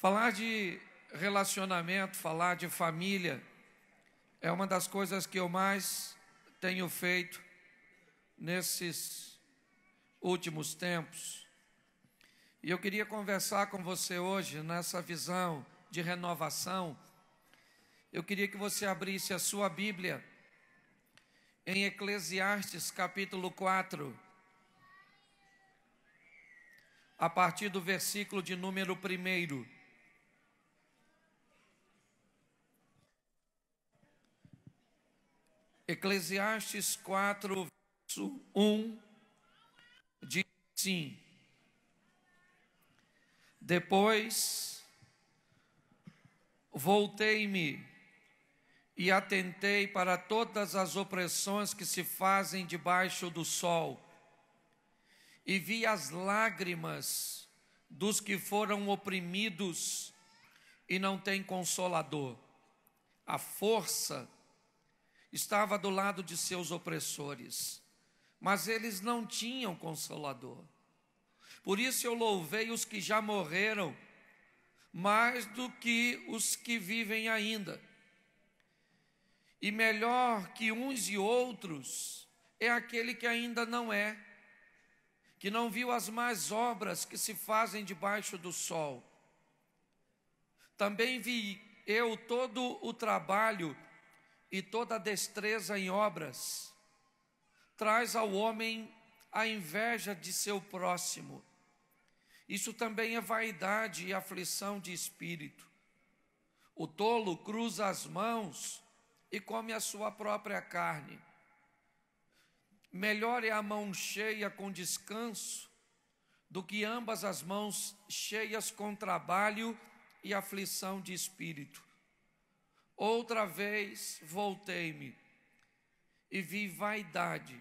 Falar de relacionamento, falar de família, é uma das coisas que eu mais tenho feito nesses últimos tempos. E eu queria conversar com você hoje nessa visão de renovação. Eu queria que você abrisse a sua Bíblia em Eclesiastes capítulo 4, a partir do versículo de número 1. Eclesiastes 4, verso 1 diz assim: Depois voltei-me e atentei para todas as opressões que se fazem debaixo do sol, e vi as lágrimas dos que foram oprimidos e não têm consolador, a força estava do lado de seus opressores, mas eles não tinham consolador. Por isso eu louvei os que já morreram, mais do que os que vivem ainda. E melhor que uns e outros é aquele que ainda não é, que não viu as más obras que se fazem debaixo do sol. Também vi eu todo o trabalho e toda destreza em obras, traz ao homem a inveja de seu próximo. Isso também é vaidade e aflição de espírito. O tolo cruza as mãos e come a sua própria carne. Melhor é a mão cheia com descanso do que ambas as mãos cheias com trabalho e aflição de espírito. Outra vez voltei-me e vi vaidade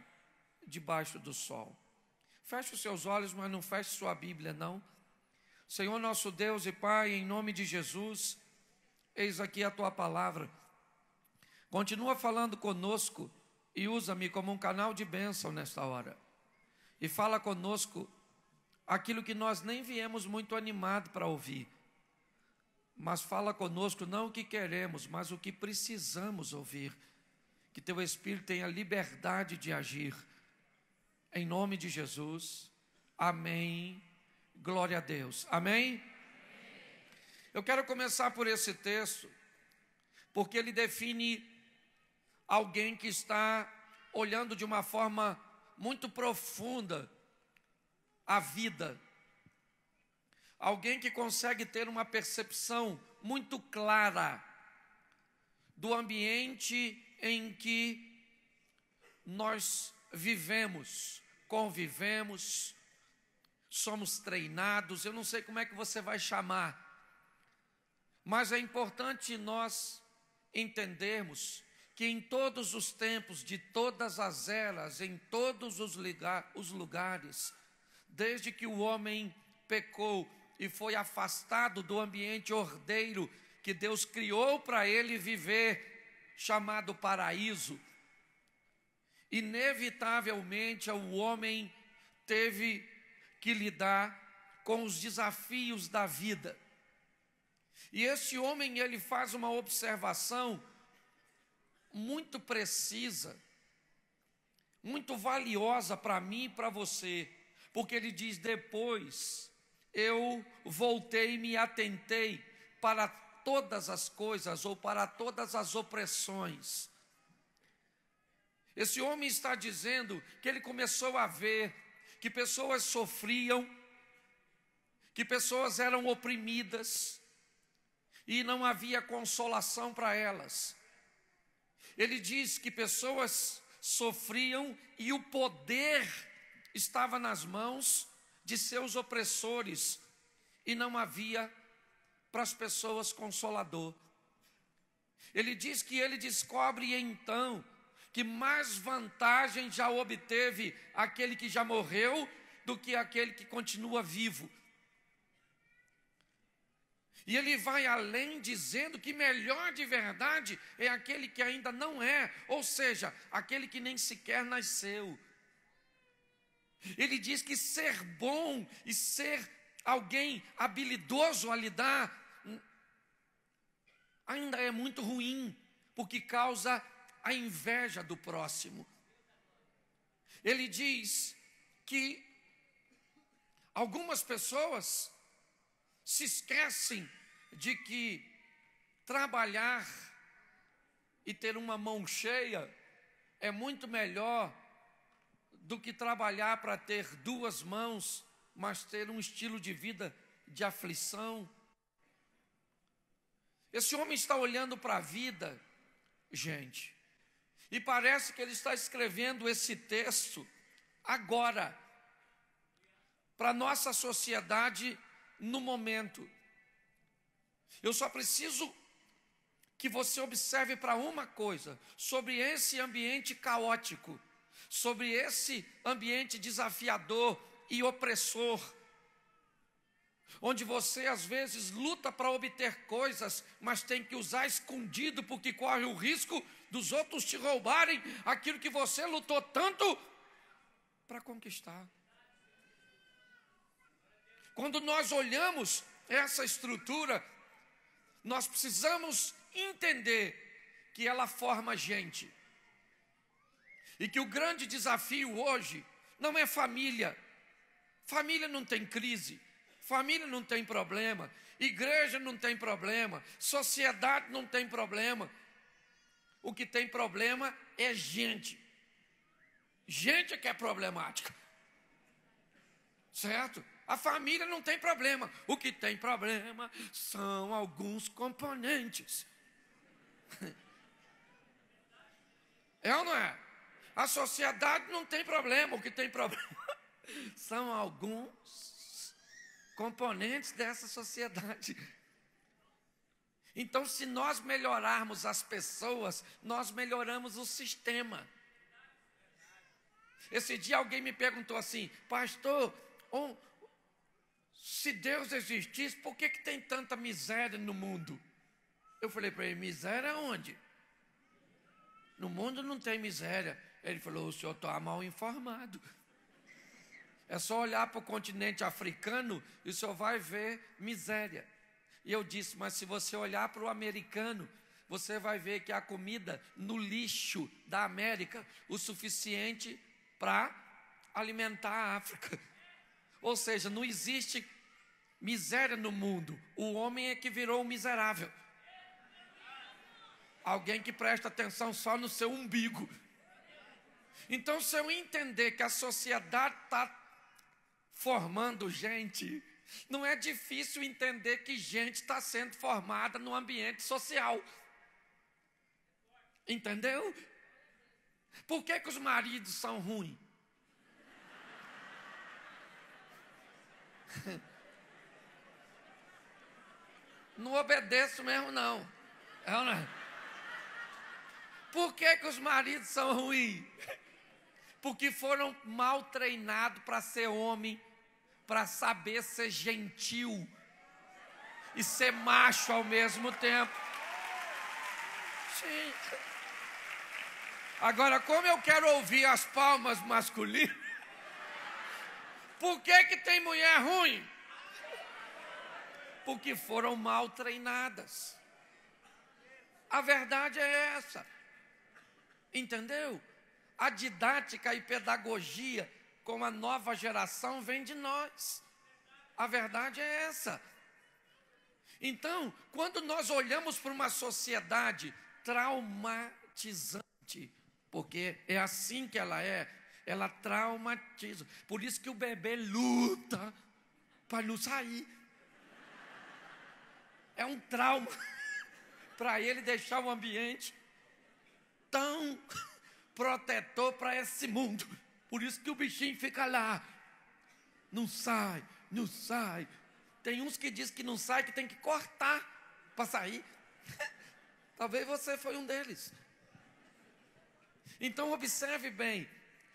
debaixo do sol. Feche os seus olhos, mas não feche sua Bíblia, não. Senhor nosso Deus e Pai, em nome de Jesus, eis aqui a tua palavra. Continua falando conosco e usa-me como um canal de bênção nesta hora. E fala conosco aquilo que nós nem viemos muito animado para ouvir, mas fala conosco não o que queremos, mas o que precisamos ouvir. Que teu Espírito tenha liberdade de agir. Em nome de Jesus. Amém. Glória a Deus. Amém? Eu quero começar por esse texto, porque ele define alguém que está olhando de uma forma muito profunda a vida Alguém que consegue ter uma percepção muito clara do ambiente em que nós vivemos, convivemos, somos treinados, eu não sei como é que você vai chamar, mas é importante nós entendermos que em todos os tempos, de todas as eras, em todos os, lugar, os lugares, desde que o homem pecou, e foi afastado do ambiente ordeiro que Deus criou para ele viver, chamado paraíso. Inevitavelmente, o homem teve que lidar com os desafios da vida. E esse homem, ele faz uma observação muito precisa, muito valiosa para mim e para você, porque ele diz: depois eu voltei e me atentei para todas as coisas ou para todas as opressões. Esse homem está dizendo que ele começou a ver que pessoas sofriam, que pessoas eram oprimidas e não havia consolação para elas. Ele diz que pessoas sofriam e o poder estava nas mãos de seus opressores e não havia para as pessoas consolador. Ele diz que ele descobre então que mais vantagem já obteve aquele que já morreu do que aquele que continua vivo. E ele vai além dizendo que melhor de verdade é aquele que ainda não é, ou seja, aquele que nem sequer nasceu. Ele diz que ser bom e ser alguém habilidoso a lidar hum, ainda é muito ruim, porque causa a inveja do próximo. Ele diz que algumas pessoas se esquecem de que trabalhar e ter uma mão cheia é muito melhor do que trabalhar para ter duas mãos, mas ter um estilo de vida de aflição. Esse homem está olhando para a vida, gente, e parece que ele está escrevendo esse texto agora, para nossa sociedade no momento. Eu só preciso que você observe para uma coisa sobre esse ambiente caótico sobre esse ambiente desafiador e opressor, onde você às vezes luta para obter coisas, mas tem que usar escondido porque corre o risco dos outros te roubarem aquilo que você lutou tanto para conquistar. Quando nós olhamos essa estrutura, nós precisamos entender que ela forma gente, e que o grande desafio hoje não é família. Família não tem crise, família não tem problema, igreja não tem problema, sociedade não tem problema. O que tem problema é gente. Gente é que é problemática. Certo? A família não tem problema. O que tem problema são alguns componentes. É ou não é? A sociedade não tem problema, o que tem problema são alguns componentes dessa sociedade. Então, se nós melhorarmos as pessoas, nós melhoramos o sistema. Esse dia alguém me perguntou assim, pastor, um, se Deus existisse, por que, que tem tanta miséria no mundo? Eu falei para ele, miséria onde? No mundo não tem miséria. Ele falou: o senhor está mal informado. É só olhar para o continente africano e o senhor vai ver miséria. E eu disse: mas se você olhar para o americano, você vai ver que a comida no lixo da América o suficiente para alimentar a África. Ou seja, não existe miséria no mundo. O homem é que virou um miserável. Alguém que presta atenção só no seu umbigo. Então, se eu entender que a sociedade está formando gente, não é difícil entender que gente está sendo formada no ambiente social. Entendeu? Por que, que os maridos são ruins? Não obedeço mesmo, não. É é? Por que, que os maridos são ruins? porque foram mal treinados para ser homem, para saber ser gentil e ser macho ao mesmo tempo. Sim. Agora, como eu quero ouvir as palmas masculinas, por que, que tem mulher ruim? Porque foram mal treinadas. A verdade é essa. Entendeu? a didática e pedagogia com a nova geração vem de nós. A verdade é essa. Então, quando nós olhamos para uma sociedade traumatizante, porque é assim que ela é, ela traumatiza. Por isso que o bebê luta para não sair. É um trauma para ele deixar o ambiente tão protetor para esse mundo. Por isso que o bichinho fica lá. Não sai, não sai. Tem uns que diz que não sai, que tem que cortar para sair. Talvez você foi um deles. Então observe bem.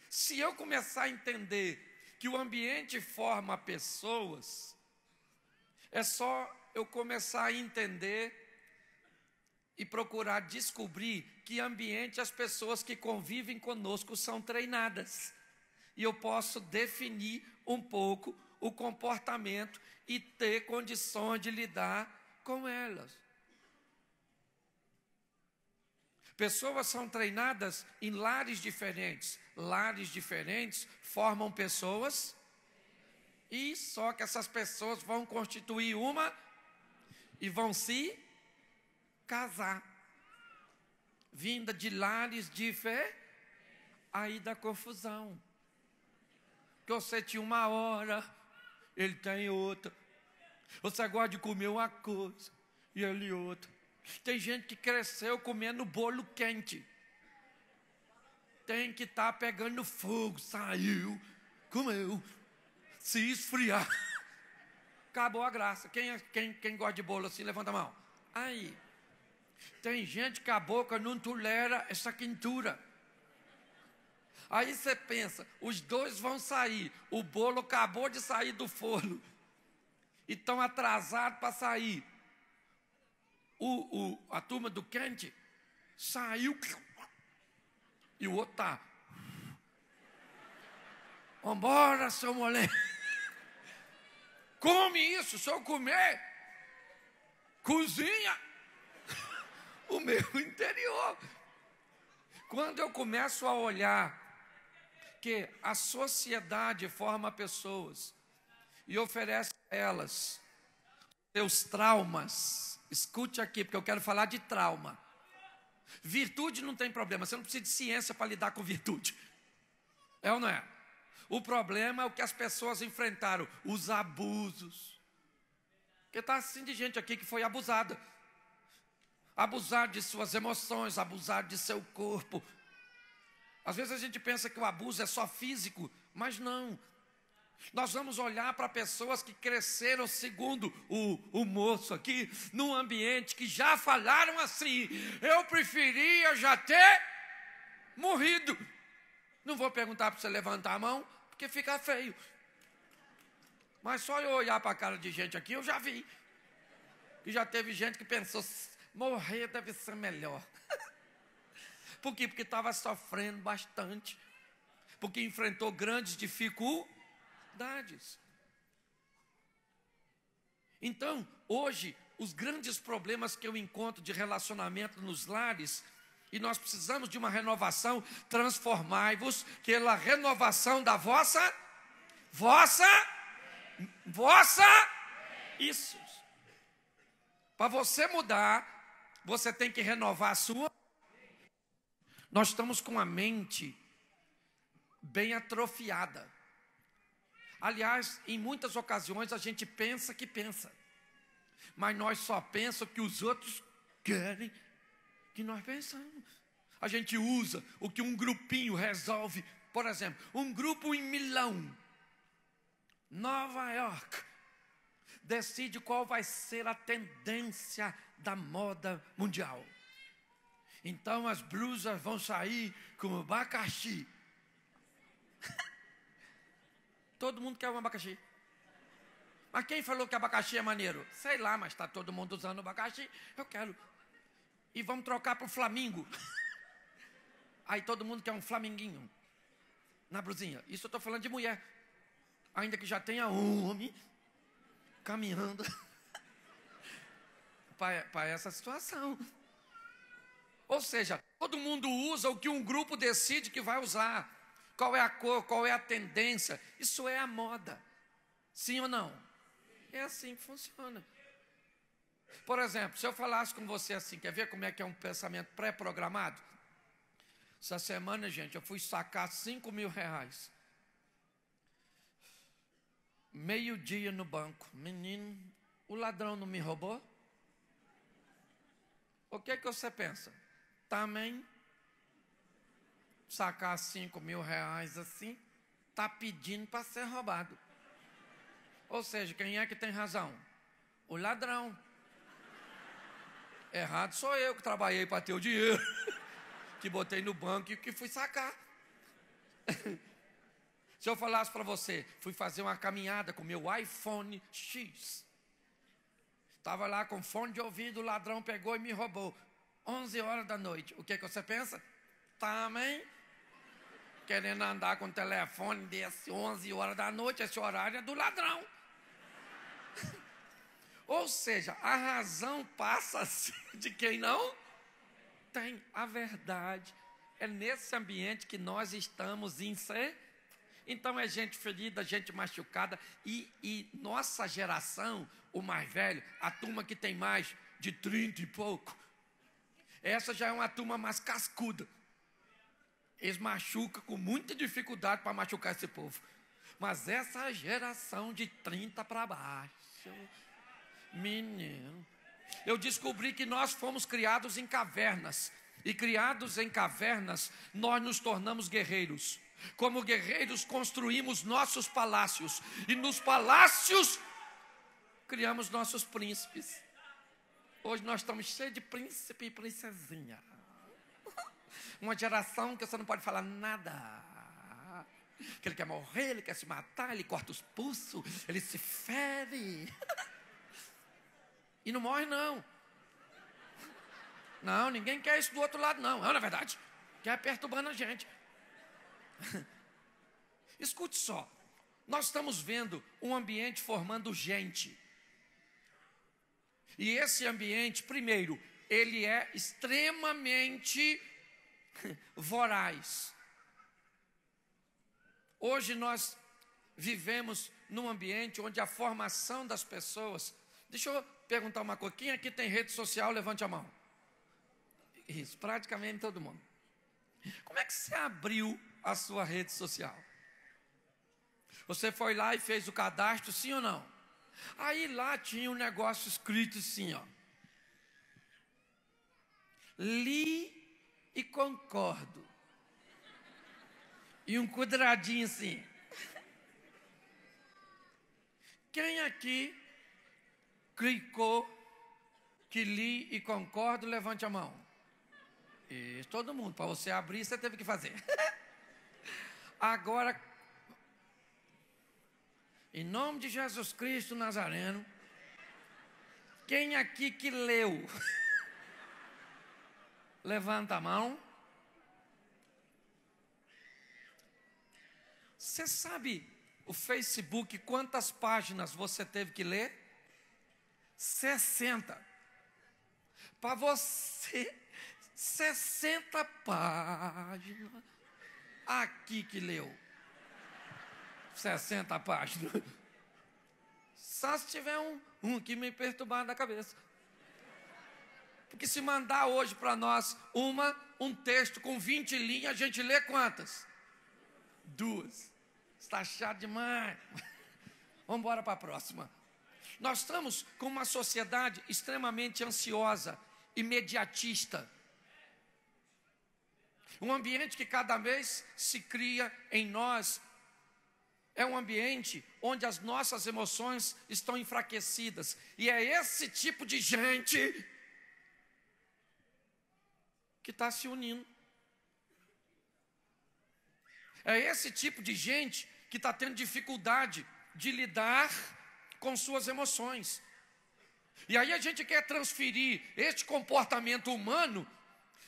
Se eu começar a entender que o ambiente forma pessoas, é só eu começar a entender e procurar descobrir que ambiente as pessoas que convivem conosco são treinadas. E eu posso definir um pouco o comportamento e ter condições de lidar com elas. Pessoas são treinadas em lares diferentes. Lares diferentes formam pessoas. E só que essas pessoas vão constituir uma e vão se casar vinda de lares de fé, aí da confusão. Que você tinha uma hora, ele tem outra. Você gosta de comer uma coisa e ele outra. Tem gente que cresceu comendo bolo quente. Tem que estar tá pegando fogo, saiu, comeu, se esfriar. Acabou a graça. Quem, é, quem, quem gosta de bolo assim, levanta a mão. Aí. Tem gente que a boca não tolera essa quintura. Aí você pensa, os dois vão sair. O bolo acabou de sair do forno. E estão atrasados para sair. O, o, a turma do quente saiu. E o outro tá. Vambora, seu moleque. Come isso, se eu comer, cozinha o meu interior. Quando eu começo a olhar que a sociedade forma pessoas e oferece a elas seus traumas, escute aqui, porque eu quero falar de trauma. Virtude não tem problema, você não precisa de ciência para lidar com virtude. É ou não é? O problema é o que as pessoas enfrentaram, os abusos. Porque está assim de gente aqui que foi abusada abusar de suas emoções, abusar de seu corpo. Às vezes a gente pensa que o abuso é só físico, mas não. Nós vamos olhar para pessoas que cresceram, segundo o, o moço aqui, num ambiente que já falaram assim: eu preferia já ter morrido. Não vou perguntar para você levantar a mão, porque fica feio. Mas só eu olhar para a cara de gente aqui, eu já vi. Que já teve gente que pensou morrer deve ser melhor. Por quê? Porque estava sofrendo bastante. Porque enfrentou grandes dificuldades. Então, hoje, os grandes problemas que eu encontro de relacionamento nos lares, e nós precisamos de uma renovação, transformai-vos pela renovação da vossa, vossa, vossa, isso. Para você mudar, você tem que renovar a sua. Nós estamos com a mente bem atrofiada. Aliás, em muitas ocasiões a gente pensa que pensa, mas nós só pensamos que os outros querem que nós pensamos. A gente usa o que um grupinho resolve, por exemplo, um grupo em Milão, Nova York, decide qual vai ser a tendência da moda mundial. Então as blusas vão sair com abacaxi. todo mundo quer um abacaxi. Mas quem falou que abacaxi é maneiro? Sei lá, mas está todo mundo usando abacaxi. Eu quero. E vamos trocar para o Flamingo. Aí todo mundo quer um Flaminguinho na blusinha. Isso eu estou falando de mulher. Ainda que já tenha um homem caminhando. para essa situação. Ou seja, todo mundo usa o que um grupo decide que vai usar. Qual é a cor, qual é a tendência. Isso é a moda. Sim ou não? É assim que funciona. Por exemplo, se eu falasse com você assim, quer ver como é que é um pensamento pré-programado? Essa semana, gente, eu fui sacar 5 mil reais. Meio-dia no banco. Menino, o ladrão não me roubou? O que, é que você pensa? Também sacar cinco mil reais assim, tá pedindo para ser roubado. Ou seja, quem é que tem razão? O ladrão. Errado sou eu que trabalhei para ter o dinheiro, que botei no banco e que fui sacar. Se eu falasse para você, fui fazer uma caminhada com meu iPhone X. Estava lá com fone de ouvido, o ladrão pegou e me roubou. 11 horas da noite. O que, que você pensa? Também. Querendo andar com o telefone desse 11 horas da noite, esse horário é do ladrão. Ou seja, a razão passa de quem não tem a verdade. É nesse ambiente que nós estamos ser. Então é gente ferida, gente machucada. E, e nossa geração o mais velho, a turma que tem mais de 30 e pouco. Essa já é uma turma mais cascuda. Eles machucam com muita dificuldade para machucar esse povo. Mas essa geração de 30 para baixo, menino, eu descobri que nós fomos criados em cavernas. E criados em cavernas, nós nos tornamos guerreiros. Como guerreiros, construímos nossos palácios. E nos palácios criamos nossos príncipes. Hoje nós estamos cheios de príncipe e princesinha. Uma geração que você não pode falar nada. Que ele quer morrer, ele quer se matar, ele corta os pulsos, ele se fere. E não morre, não. Não, ninguém quer isso do outro lado, não. Não, é, na verdade, quer é perturbando a gente. Escute só. Nós estamos vendo um ambiente formando gente. E esse ambiente, primeiro, ele é extremamente voraz. Hoje nós vivemos num ambiente onde a formação das pessoas. Deixa eu perguntar uma coisa: quem aqui tem rede social? Levante a mão. Isso, praticamente todo mundo. Como é que você abriu a sua rede social? Você foi lá e fez o cadastro, sim ou não? Aí lá tinha um negócio escrito assim, ó. Li e concordo. E um quadradinho assim. Quem aqui clicou que li e concordo, levante a mão. E todo mundo, para você abrir, você teve que fazer. Agora, em nome de Jesus Cristo Nazareno. Quem aqui que leu? Levanta a mão. Você sabe o Facebook quantas páginas você teve que ler? 60. Para você, 60 páginas. Aqui que leu. 60 páginas. Só se tiver um, um que me perturbar da cabeça. Porque se mandar hoje para nós uma, um texto com 20 linhas, a gente lê quantas? Duas. Está chato demais. Vamos embora para a próxima. Nós estamos com uma sociedade extremamente ansiosa, imediatista. Um ambiente que cada vez se cria em nós é um ambiente onde as nossas emoções estão enfraquecidas. E é esse tipo de gente que está se unindo. É esse tipo de gente que está tendo dificuldade de lidar com suas emoções. E aí a gente quer transferir este comportamento humano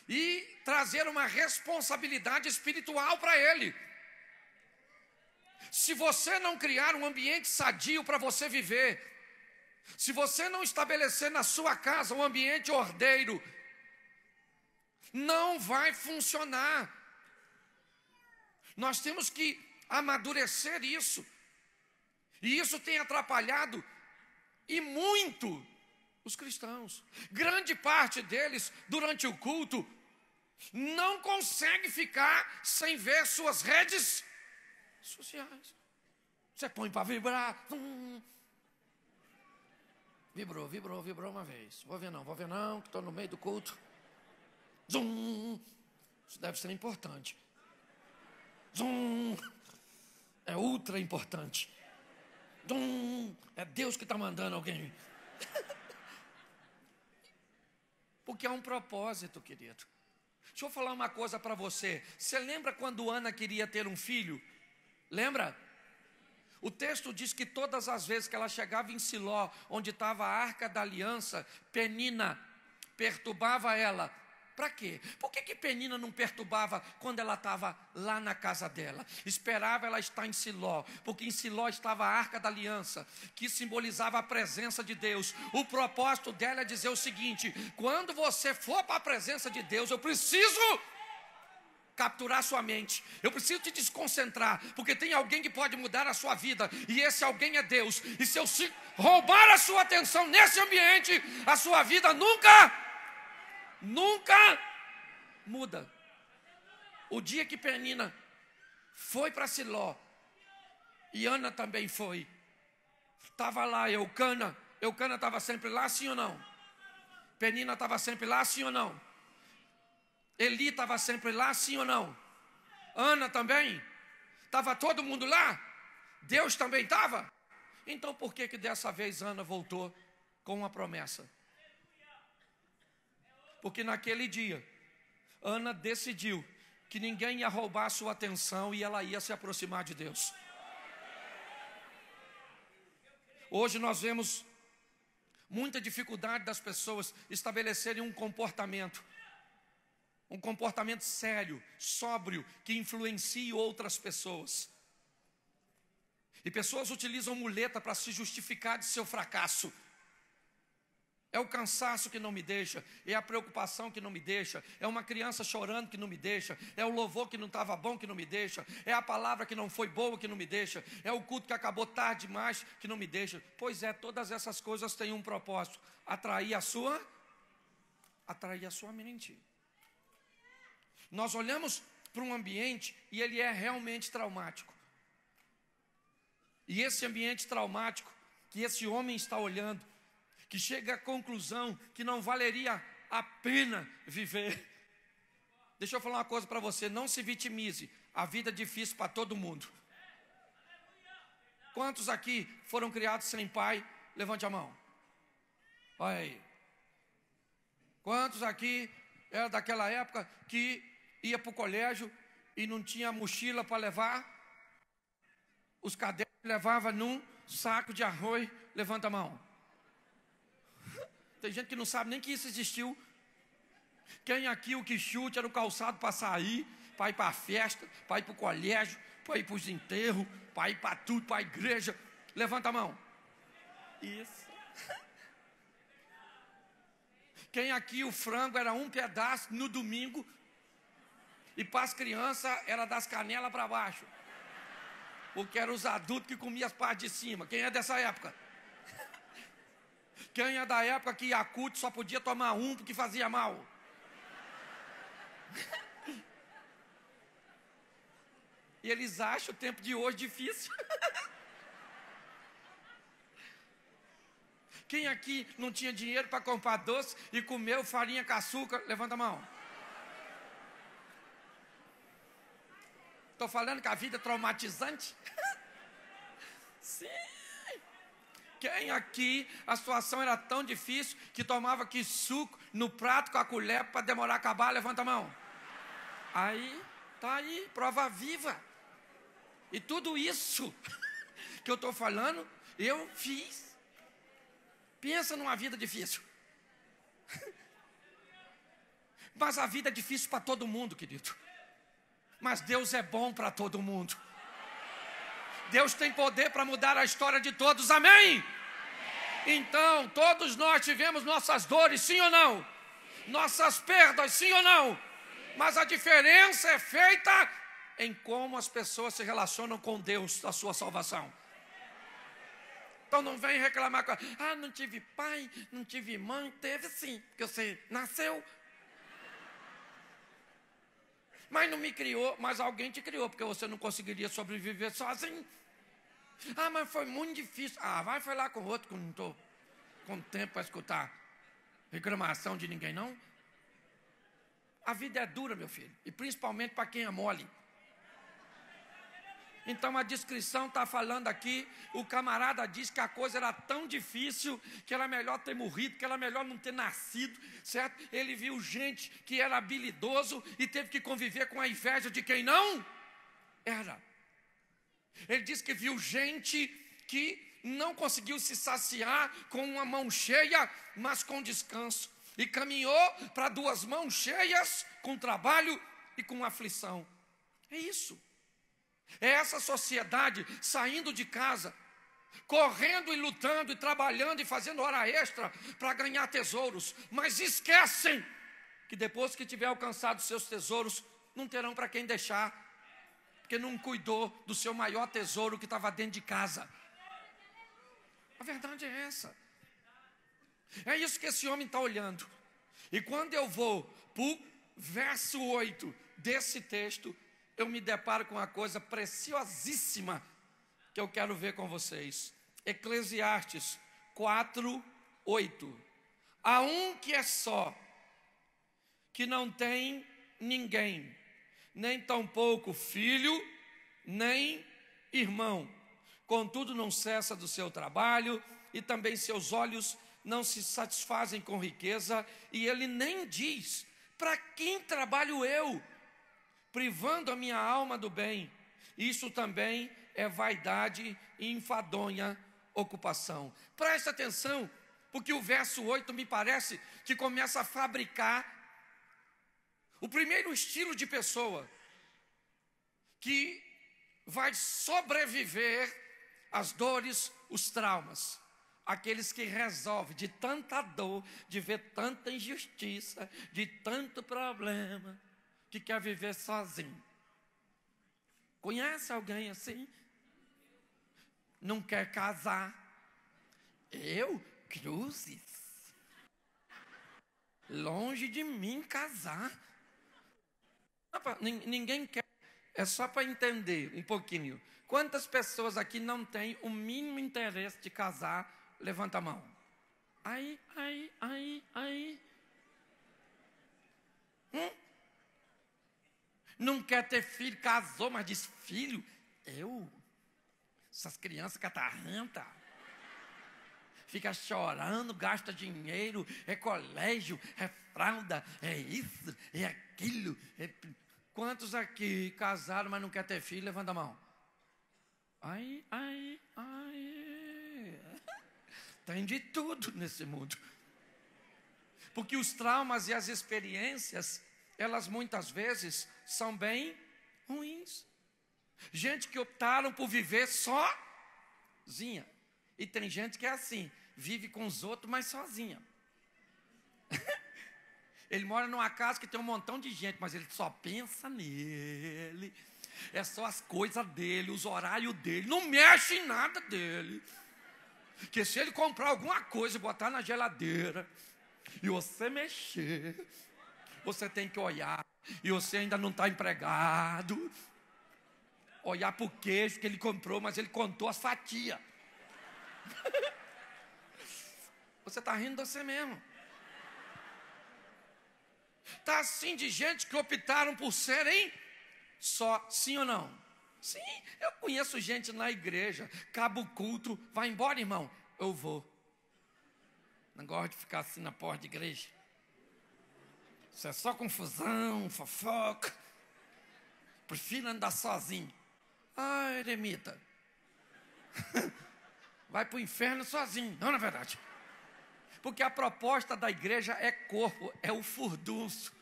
e trazer uma responsabilidade espiritual para ele. Se você não criar um ambiente sadio para você viver, se você não estabelecer na sua casa um ambiente ordeiro, não vai funcionar. Nós temos que amadurecer isso. E isso tem atrapalhado e muito os cristãos. Grande parte deles, durante o culto, não consegue ficar sem ver suas redes sociais. Você põe para vibrar. Hum. Vibrou, vibrou, vibrou uma vez. Vou ver não, vou ver não, que estou no meio do culto. Zum. Isso deve ser importante. Zum. É ultra importante. Zum. É Deus que está mandando alguém. Porque há um propósito, querido. Deixa eu falar uma coisa para você. Você lembra quando Ana queria ter um filho? Lembra? O texto diz que todas as vezes que ela chegava em Siló, onde estava a arca da aliança, Penina perturbava ela. Para quê? Por que, que Penina não perturbava quando ela estava lá na casa dela? Esperava ela estar em Siló, porque em Siló estava a arca da aliança, que simbolizava a presença de Deus. O propósito dela é dizer o seguinte: quando você for para a presença de Deus, eu preciso capturar sua mente. Eu preciso te desconcentrar, porque tem alguém que pode mudar a sua vida, e esse alguém é Deus. E se eu roubar a sua atenção nesse ambiente, a sua vida nunca, nunca muda. O dia que Penina foi para Siló, e Ana também foi, estava lá, Eucana, Eucana estava sempre lá, sim ou não? Penina estava sempre lá, sim ou não? Eli estava sempre lá, sim ou não? Ana também? Estava todo mundo lá? Deus também estava? Então por que que dessa vez Ana voltou com uma promessa? Porque naquele dia Ana decidiu que ninguém ia roubar a sua atenção e ela ia se aproximar de Deus. Hoje nós vemos muita dificuldade das pessoas estabelecerem um comportamento um comportamento sério, sóbrio, que influencie outras pessoas. E pessoas utilizam muleta para se justificar de seu fracasso. É o cansaço que não me deixa, é a preocupação que não me deixa, é uma criança chorando que não me deixa, é o louvor que não estava bom que não me deixa, é a palavra que não foi boa que não me deixa, é o culto que acabou tarde demais que não me deixa. Pois é, todas essas coisas têm um propósito: atrair a sua, atrair a sua mente. Nós olhamos para um ambiente e ele é realmente traumático. E esse ambiente traumático que esse homem está olhando, que chega à conclusão que não valeria a pena viver. Deixa eu falar uma coisa para você, não se vitimize. A vida é difícil para todo mundo. Quantos aqui foram criados sem pai? Levante a mão. Olha aí. Quantos aqui era é daquela época que ia para o colégio e não tinha mochila para levar, os cadernos levava num saco de arroz, levanta a mão. Tem gente que não sabe nem que isso existiu. Quem aqui o que chute era o calçado para sair, para ir para a festa, para ir para o colégio, para ir para os enterros, para ir para tudo, para a igreja. Levanta a mão. Isso. Quem aqui o frango era um pedaço no domingo e para as crianças era das canelas para baixo. Porque eram os adultos que comiam as partes de cima. Quem é dessa época? Quem é da época que Yakut só podia tomar um porque fazia mal? E eles acham o tempo de hoje difícil. Quem aqui não tinha dinheiro para comprar doce e comeu farinha com açúcar? Levanta a mão. Estou falando que a vida é traumatizante? Sim. Quem aqui a situação era tão difícil que tomava que suco no prato com a colher para demorar a acabar? Levanta a mão. Aí, tá aí, prova viva. E tudo isso que eu estou falando, eu fiz. Pensa numa vida difícil. Mas a vida é difícil para todo mundo, querido mas Deus é bom para todo mundo. Deus tem poder para mudar a história de todos, amém? Então, todos nós tivemos nossas dores, sim ou não? Nossas perdas, sim ou não? Mas a diferença é feita em como as pessoas se relacionam com Deus, da sua salvação. Então não vem reclamar com ah, não tive pai, não tive mãe, teve sim, porque você nasceu, mas não me criou, mas alguém te criou, porque você não conseguiria sobreviver sozinho. Ah, mas foi muito difícil. Ah, vai falar com outro que não estou com tempo para escutar reclamação de ninguém, não. A vida é dura, meu filho, e principalmente para quem é mole. Então a descrição está falando aqui, o camarada diz que a coisa era tão difícil que era melhor ter morrido, que era melhor não ter nascido, certo? Ele viu gente que era habilidoso e teve que conviver com a inveja de quem não era. Ele diz que viu gente que não conseguiu se saciar com uma mão cheia, mas com descanso, e caminhou para duas mãos cheias, com trabalho e com aflição. É isso. É essa sociedade saindo de casa, correndo e lutando e trabalhando e fazendo hora extra para ganhar tesouros, mas esquecem que depois que tiver alcançado seus tesouros, não terão para quem deixar, porque não cuidou do seu maior tesouro que estava dentro de casa. A verdade é essa. É isso que esse homem está olhando. E quando eu vou para o verso 8 desse texto, eu me deparo com uma coisa preciosíssima que eu quero ver com vocês. Eclesiastes 4, 8. Há um que é só, que não tem ninguém, nem tampouco filho, nem irmão. Contudo, não cessa do seu trabalho, e também seus olhos não se satisfazem com riqueza, e ele nem diz: para quem trabalho eu? privando a minha alma do bem. Isso também é vaidade e enfadonha ocupação. Presta atenção, porque o verso 8 me parece que começa a fabricar o primeiro estilo de pessoa que vai sobreviver às dores, os traumas. Aqueles que resolvem de tanta dor, de ver tanta injustiça, de tanto problema, que quer viver sozinho. Conhece alguém assim? Não quer casar? Eu? Cruzes? Longe de mim casar. Ninguém quer. É só para entender um pouquinho. Quantas pessoas aqui não têm o mínimo interesse de casar? Levanta a mão. Aí, aí, aí, aí. Hum? Não quer ter filho, casou, mas diz: filho, eu? Essas crianças catarranta. Fica chorando, gasta dinheiro, é colégio, é fralda, é isso, é aquilo. É... Quantos aqui casaram, mas não quer ter filho? Levanta a mão. Ai, ai, ai. Tem de tudo nesse mundo. Porque os traumas e as experiências elas muitas vezes são bem ruins. Gente que optaram por viver sozinha. E tem gente que é assim, vive com os outros, mas sozinha. ele mora numa casa que tem um montão de gente, mas ele só pensa nele. É só as coisas dele, os horários dele, não mexe em nada dele. Que se ele comprar alguma coisa e botar na geladeira, e você mexer, você tem que olhar. E você ainda não está empregado. Olhar para o queijo que ele comprou, mas ele contou as fatias. Você está rindo de você mesmo. Está assim de gente que optaram por serem só, sim ou não? Sim, eu conheço gente na igreja, cabo culto, vai embora, irmão. Eu vou. Não gosto de ficar assim na porta de igreja. Isso é só confusão, fofoca. Prefiro andar sozinho. Ah, eremita. Vai para o inferno sozinho. Não, na verdade. Porque a proposta da igreja é corpo, é o furdunço.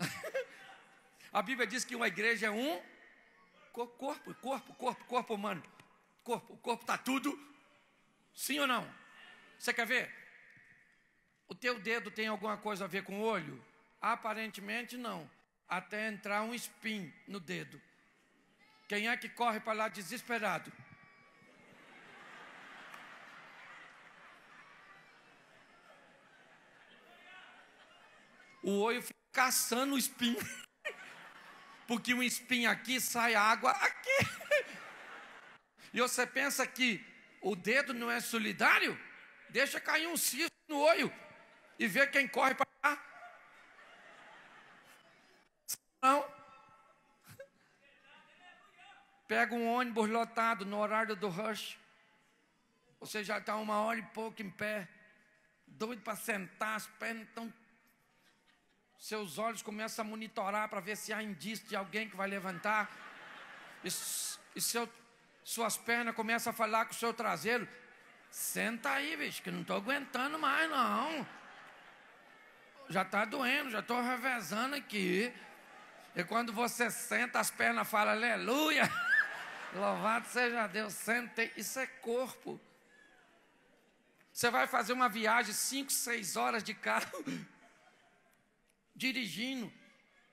a Bíblia diz que uma igreja é um corpo, corpo, corpo, corpo humano. Corpo, corpo está tudo. Sim ou não? Você quer ver? O teu dedo tem alguma coisa a ver com o olho? Aparentemente não. Até entrar um espinho no dedo. Quem é que corre para lá desesperado? O olho fica caçando o espinho. Porque um espinho aqui sai água aqui. E você pensa que o dedo não é solidário? Deixa cair um cisto no olho e vê quem corre para cá. Não. Pega um ônibus lotado no horário do rush. Você já está uma hora e pouco em pé, doido para sentar, as pernas estão. Seus olhos começam a monitorar para ver se há indício de alguém que vai levantar. E, e seu, suas pernas começam a falar com o seu traseiro. Senta aí, bicho, que não estou aguentando mais, não já está doendo, já estou revezando aqui. E quando você senta, as pernas falam aleluia. Louvado seja Deus, sente, isso é corpo. Você vai fazer uma viagem cinco, seis horas de carro, dirigindo,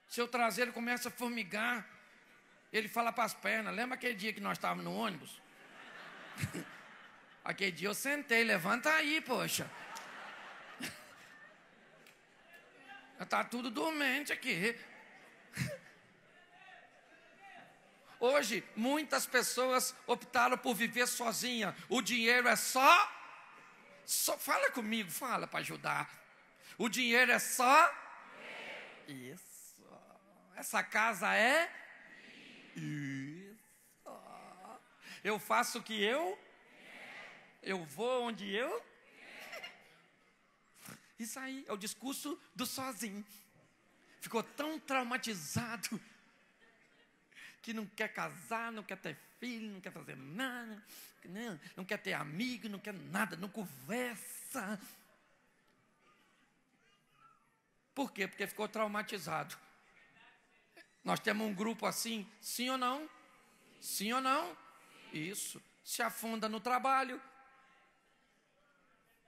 seu traseiro começa a formigar. Ele fala para as pernas: lembra aquele dia que nós estávamos no ônibus? aquele dia eu sentei, levanta aí, poxa. Está tudo dormente aqui. Hoje, muitas pessoas optaram por viver sozinha. O dinheiro é só. só fala comigo, fala para ajudar. O dinheiro é só. Isso. Essa casa é. Isso. Eu faço o que eu. Eu vou onde eu isso aí é o discurso do sozinho. Ficou tão traumatizado que não quer casar, não quer ter filho, não quer fazer nada, né? não, quer ter amigo, não quer nada, não conversa. Por quê? Porque ficou traumatizado. Nós temos um grupo assim, sim ou não? Sim ou não? Isso. Se afunda no trabalho.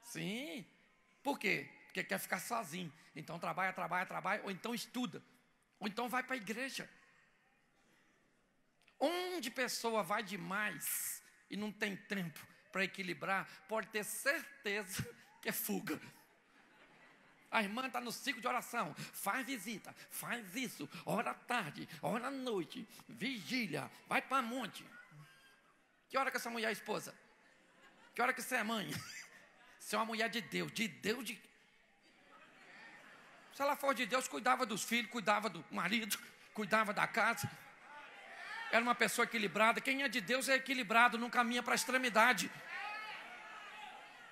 Sim. Por quê? porque quer ficar sozinho. Então trabalha, trabalha, trabalha, ou então estuda, ou então vai para a igreja. Onde pessoa vai demais e não tem tempo para equilibrar, pode ter certeza que é fuga. A irmã está no ciclo de oração, faz visita, faz isso, ora à tarde, ora à noite, vigília, vai para monte. Que hora que essa mulher é esposa? Que hora que você é mãe? Você é uma mulher de Deus, de Deus de se ela for de Deus, cuidava dos filhos, cuidava do marido, cuidava da casa. Era uma pessoa equilibrada. Quem é de Deus é equilibrado, não caminha para a extremidade.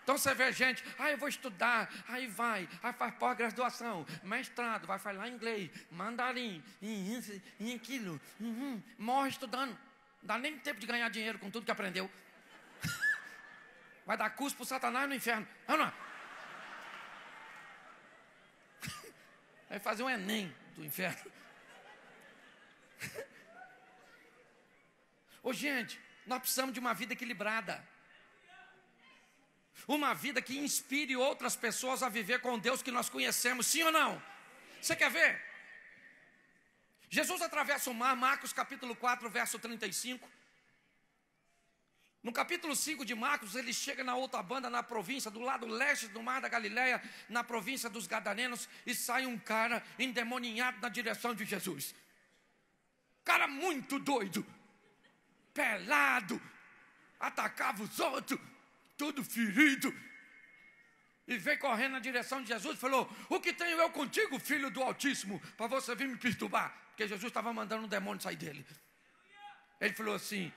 Então você vê gente, ah, eu vou estudar, aí vai, aí faz pós-graduação, mestrado, vai falar inglês, mandarim, e isso, e aquilo, uhum, morre estudando. Não dá nem tempo de ganhar dinheiro com tudo que aprendeu. Vai dar curso para Satanás no inferno. Não, não. Vai fazer um Enem do inferno. Ô gente, nós precisamos de uma vida equilibrada. Uma vida que inspire outras pessoas a viver com Deus que nós conhecemos, sim ou não? Você quer ver? Jesus atravessa o mar, Marcos capítulo 4, verso 35. No capítulo 5 de Marcos, ele chega na outra banda, na província, do lado leste do mar da Galiléia, na província dos Gadarenos, e sai um cara endemoninhado na direção de Jesus. Cara muito doido, pelado, atacava os outros, todo ferido. E veio correndo na direção de Jesus e falou: O que tenho eu contigo, filho do Altíssimo, para você vir me perturbar? Porque Jesus estava mandando um demônio sair dele. Ele falou assim: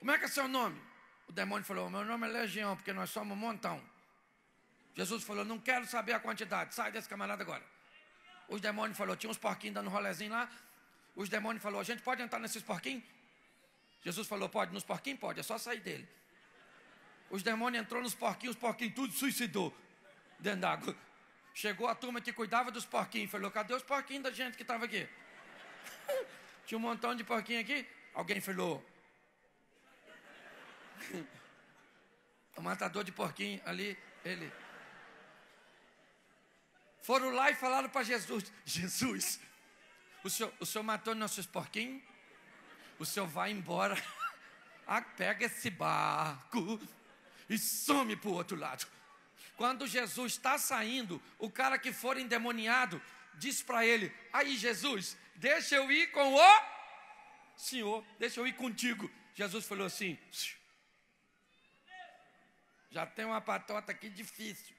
como é que é seu nome? O demônio falou: Meu nome é Legião, porque nós somos um montão. Jesus falou: Não quero saber a quantidade, sai desse camarada agora. Os demônios falou: Tinha uns porquinhos dando um rolezinho lá. Os demônios falou: A gente pode entrar nesses porquinhos? Jesus falou: Pode, nos porquinhos pode, é só sair dele. Os demônios entrou nos porquinhos, os porquinhos tudo suicidou dentro d'água. Chegou a turma que cuidava dos porquinhos, falou: Cadê os porquinhos da gente que estava aqui? Tinha um montão de porquinho aqui. Alguém falou: o matador de porquinho ali, ele. Foram lá e falaram para Jesus: Jesus, o senhor, o senhor matou nossos porquinhos? O senhor vai embora, ah, pega esse barco e some para o outro lado. Quando Jesus está saindo, o cara que for endemoniado diz para ele: Aí, Jesus, deixa eu ir com o Senhor, deixa eu ir contigo. Jesus falou assim: já tem uma patota aqui difícil.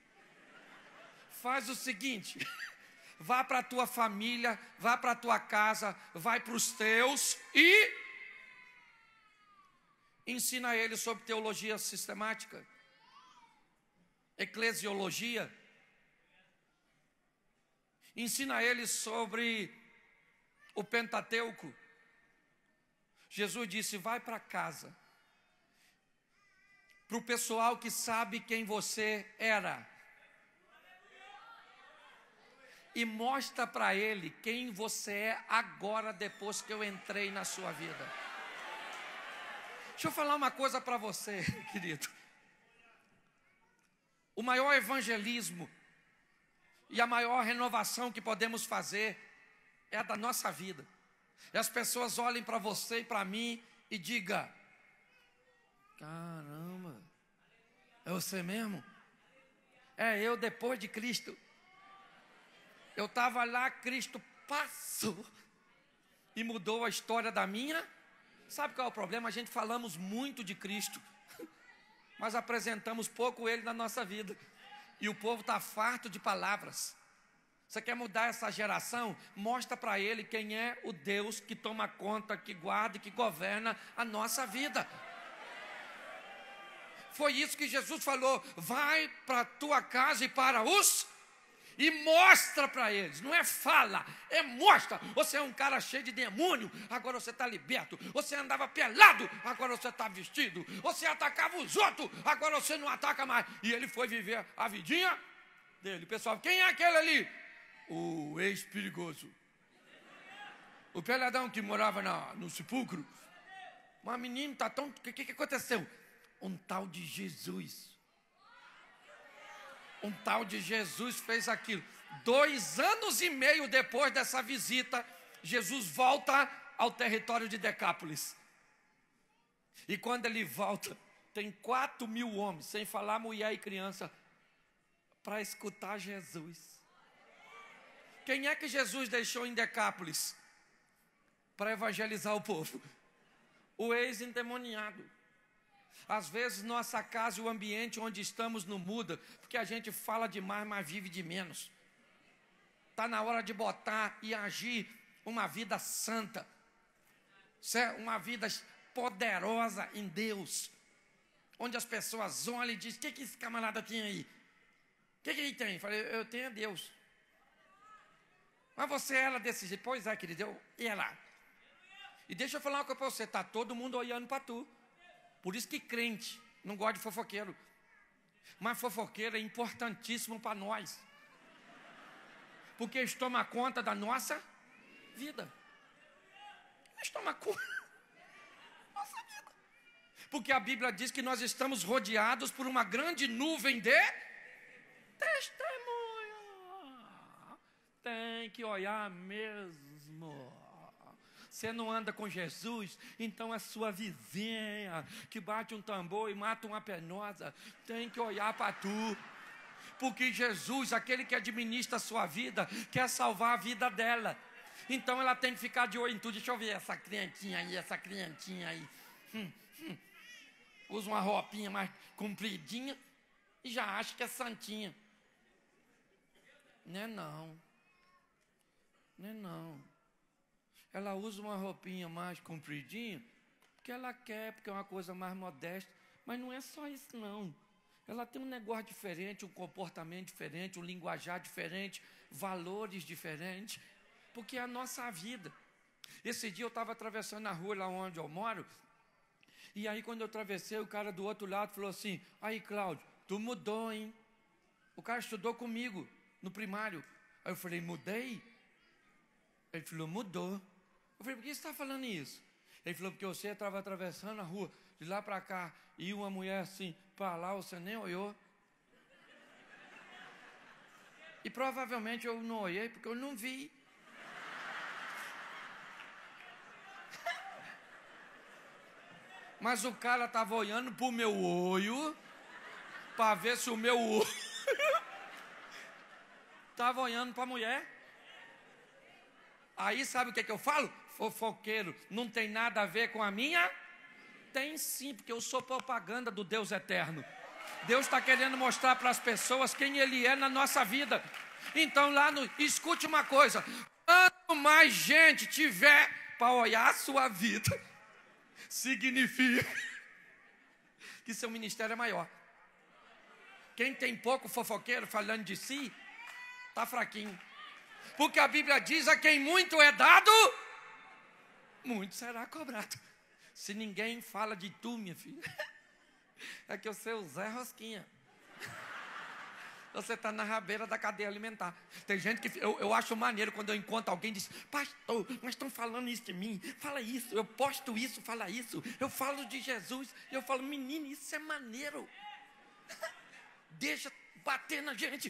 Faz o seguinte: vá para a tua família, vá para a tua casa, vai para os teus e ensina eles sobre teologia sistemática, eclesiologia. Ensina eles sobre o Pentateuco. Jesus disse: vai para casa para o pessoal que sabe quem você era. E mostra para ele quem você é agora, depois que eu entrei na sua vida. Deixa eu falar uma coisa para você, querido. O maior evangelismo e a maior renovação que podemos fazer é a da nossa vida. E as pessoas olhem para você e para mim e digam: caramba é você mesmo? É eu depois de Cristo. Eu estava lá, Cristo passou e mudou a história da minha. Sabe qual é o problema? A gente falamos muito de Cristo, mas apresentamos pouco Ele na nossa vida. E o povo está farto de palavras. Você quer mudar essa geração? Mostra para ele quem é o Deus que toma conta, que guarda e que governa a nossa vida. Foi isso que Jesus falou: vai para a tua casa e para os e mostra para eles, não é fala, é mostra. Você é um cara cheio de demônio, agora você está liberto. Você andava pelado, agora você está vestido. Você atacava os outros, agora você não ataca mais. E ele foi viver a vidinha dele. Pessoal, quem é aquele ali? O ex-perigoso. O peladão que morava na, no sepulcro. Mas menino, tá tão. O que, que, que aconteceu? Um tal de Jesus. Um tal de Jesus fez aquilo. Dois anos e meio depois dessa visita, Jesus volta ao território de Decápolis. E quando ele volta, tem quatro mil homens, sem falar mulher e criança, para escutar Jesus. Quem é que Jesus deixou em Decápolis? Para evangelizar o povo. O ex-endemoniado. Às vezes nossa casa e o ambiente onde estamos não muda, porque a gente fala demais, mas vive de menos. Está na hora de botar e agir uma vida santa, é uma vida poderosa em Deus, onde as pessoas olham e dizem: O que, que esse camarada tem aí? O que, que ele tem? Eu falei: Eu tenho Deus. Mas você é era desse jeito. Pois é, querido, eu ia lá. E deixa eu falar uma coisa para você: está todo mundo olhando para tu. Por isso que crente não gosta de fofoqueiro. Mas fofoqueiro é importantíssimo para nós. Porque eles tomam conta da nossa vida. Eles tomam conta nossa vida. Porque a Bíblia diz que nós estamos rodeados por uma grande nuvem de testemunha. Tem que olhar mesmo você não anda com Jesus, então a sua vizinha que bate um tambor e mata uma penosa tem que olhar para tu. Porque Jesus, aquele que administra a sua vida, quer salvar a vida dela. Então ela tem que ficar de olho em tudo. Deixa eu ver essa criancinha aí, essa criancinha aí. Hum, hum. Usa uma roupinha mais compridinha e já acha que é santinha. Não é não. Não é não. Ela usa uma roupinha mais compridinha, porque ela quer, porque é uma coisa mais modesta. Mas não é só isso, não. Ela tem um negócio diferente, um comportamento diferente, um linguajar diferente, valores diferentes, porque é a nossa vida. Esse dia eu estava atravessando a rua lá onde eu moro, e aí quando eu atravessei, o cara do outro lado falou assim: Aí, Cláudio, tu mudou, hein? O cara estudou comigo no primário. Aí eu falei: Mudei? Ele falou: Mudou. Eu falei, por que você está falando isso? Ele falou, porque você estava atravessando a rua de lá para cá e uma mulher assim, para lá, você nem olhou. E provavelmente eu não olhei porque eu não vi. Mas o cara estava olhando pro meu olho para ver se o meu olho estava olhando para a mulher. Aí sabe o que, é que eu falo? fofoqueiro não tem nada a ver com a minha? Tem sim, porque eu sou propaganda do Deus eterno. Deus está querendo mostrar para as pessoas quem Ele é na nossa vida. Então, lá no. Escute uma coisa: quanto mais gente tiver para olhar a sua vida, significa que seu ministério é maior. Quem tem pouco fofoqueiro falando de si, está fraquinho. Porque a Bíblia diz: a quem muito é dado, muito será cobrado. Se ninguém fala de tu, minha filha, é que eu sei o Zé Rosquinha. Você está na rabeira da cadeia alimentar. Tem gente que. Eu, eu acho maneiro quando eu encontro alguém e diz: Pastor, mas estão falando isso de mim. Fala isso. Eu posto isso, fala isso. Eu falo de Jesus. E eu falo: Menino, isso é maneiro. Deixa bater na gente.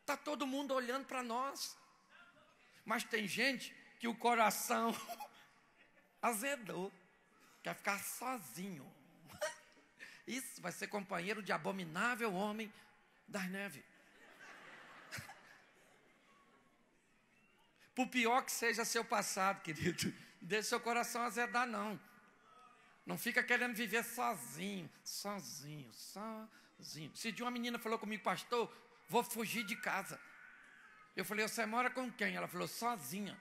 Está todo mundo olhando para nós. Mas tem gente que o coração azedou, quer ficar sozinho. Isso vai ser companheiro de abominável homem das neves. Por pior que seja seu passado, querido, deixe seu coração azedar, não. Não fica querendo viver sozinho, sozinho, sozinho. Se de uma menina falou comigo, pastor, vou fugir de casa. Eu falei, você mora com quem? Ela falou, sozinha.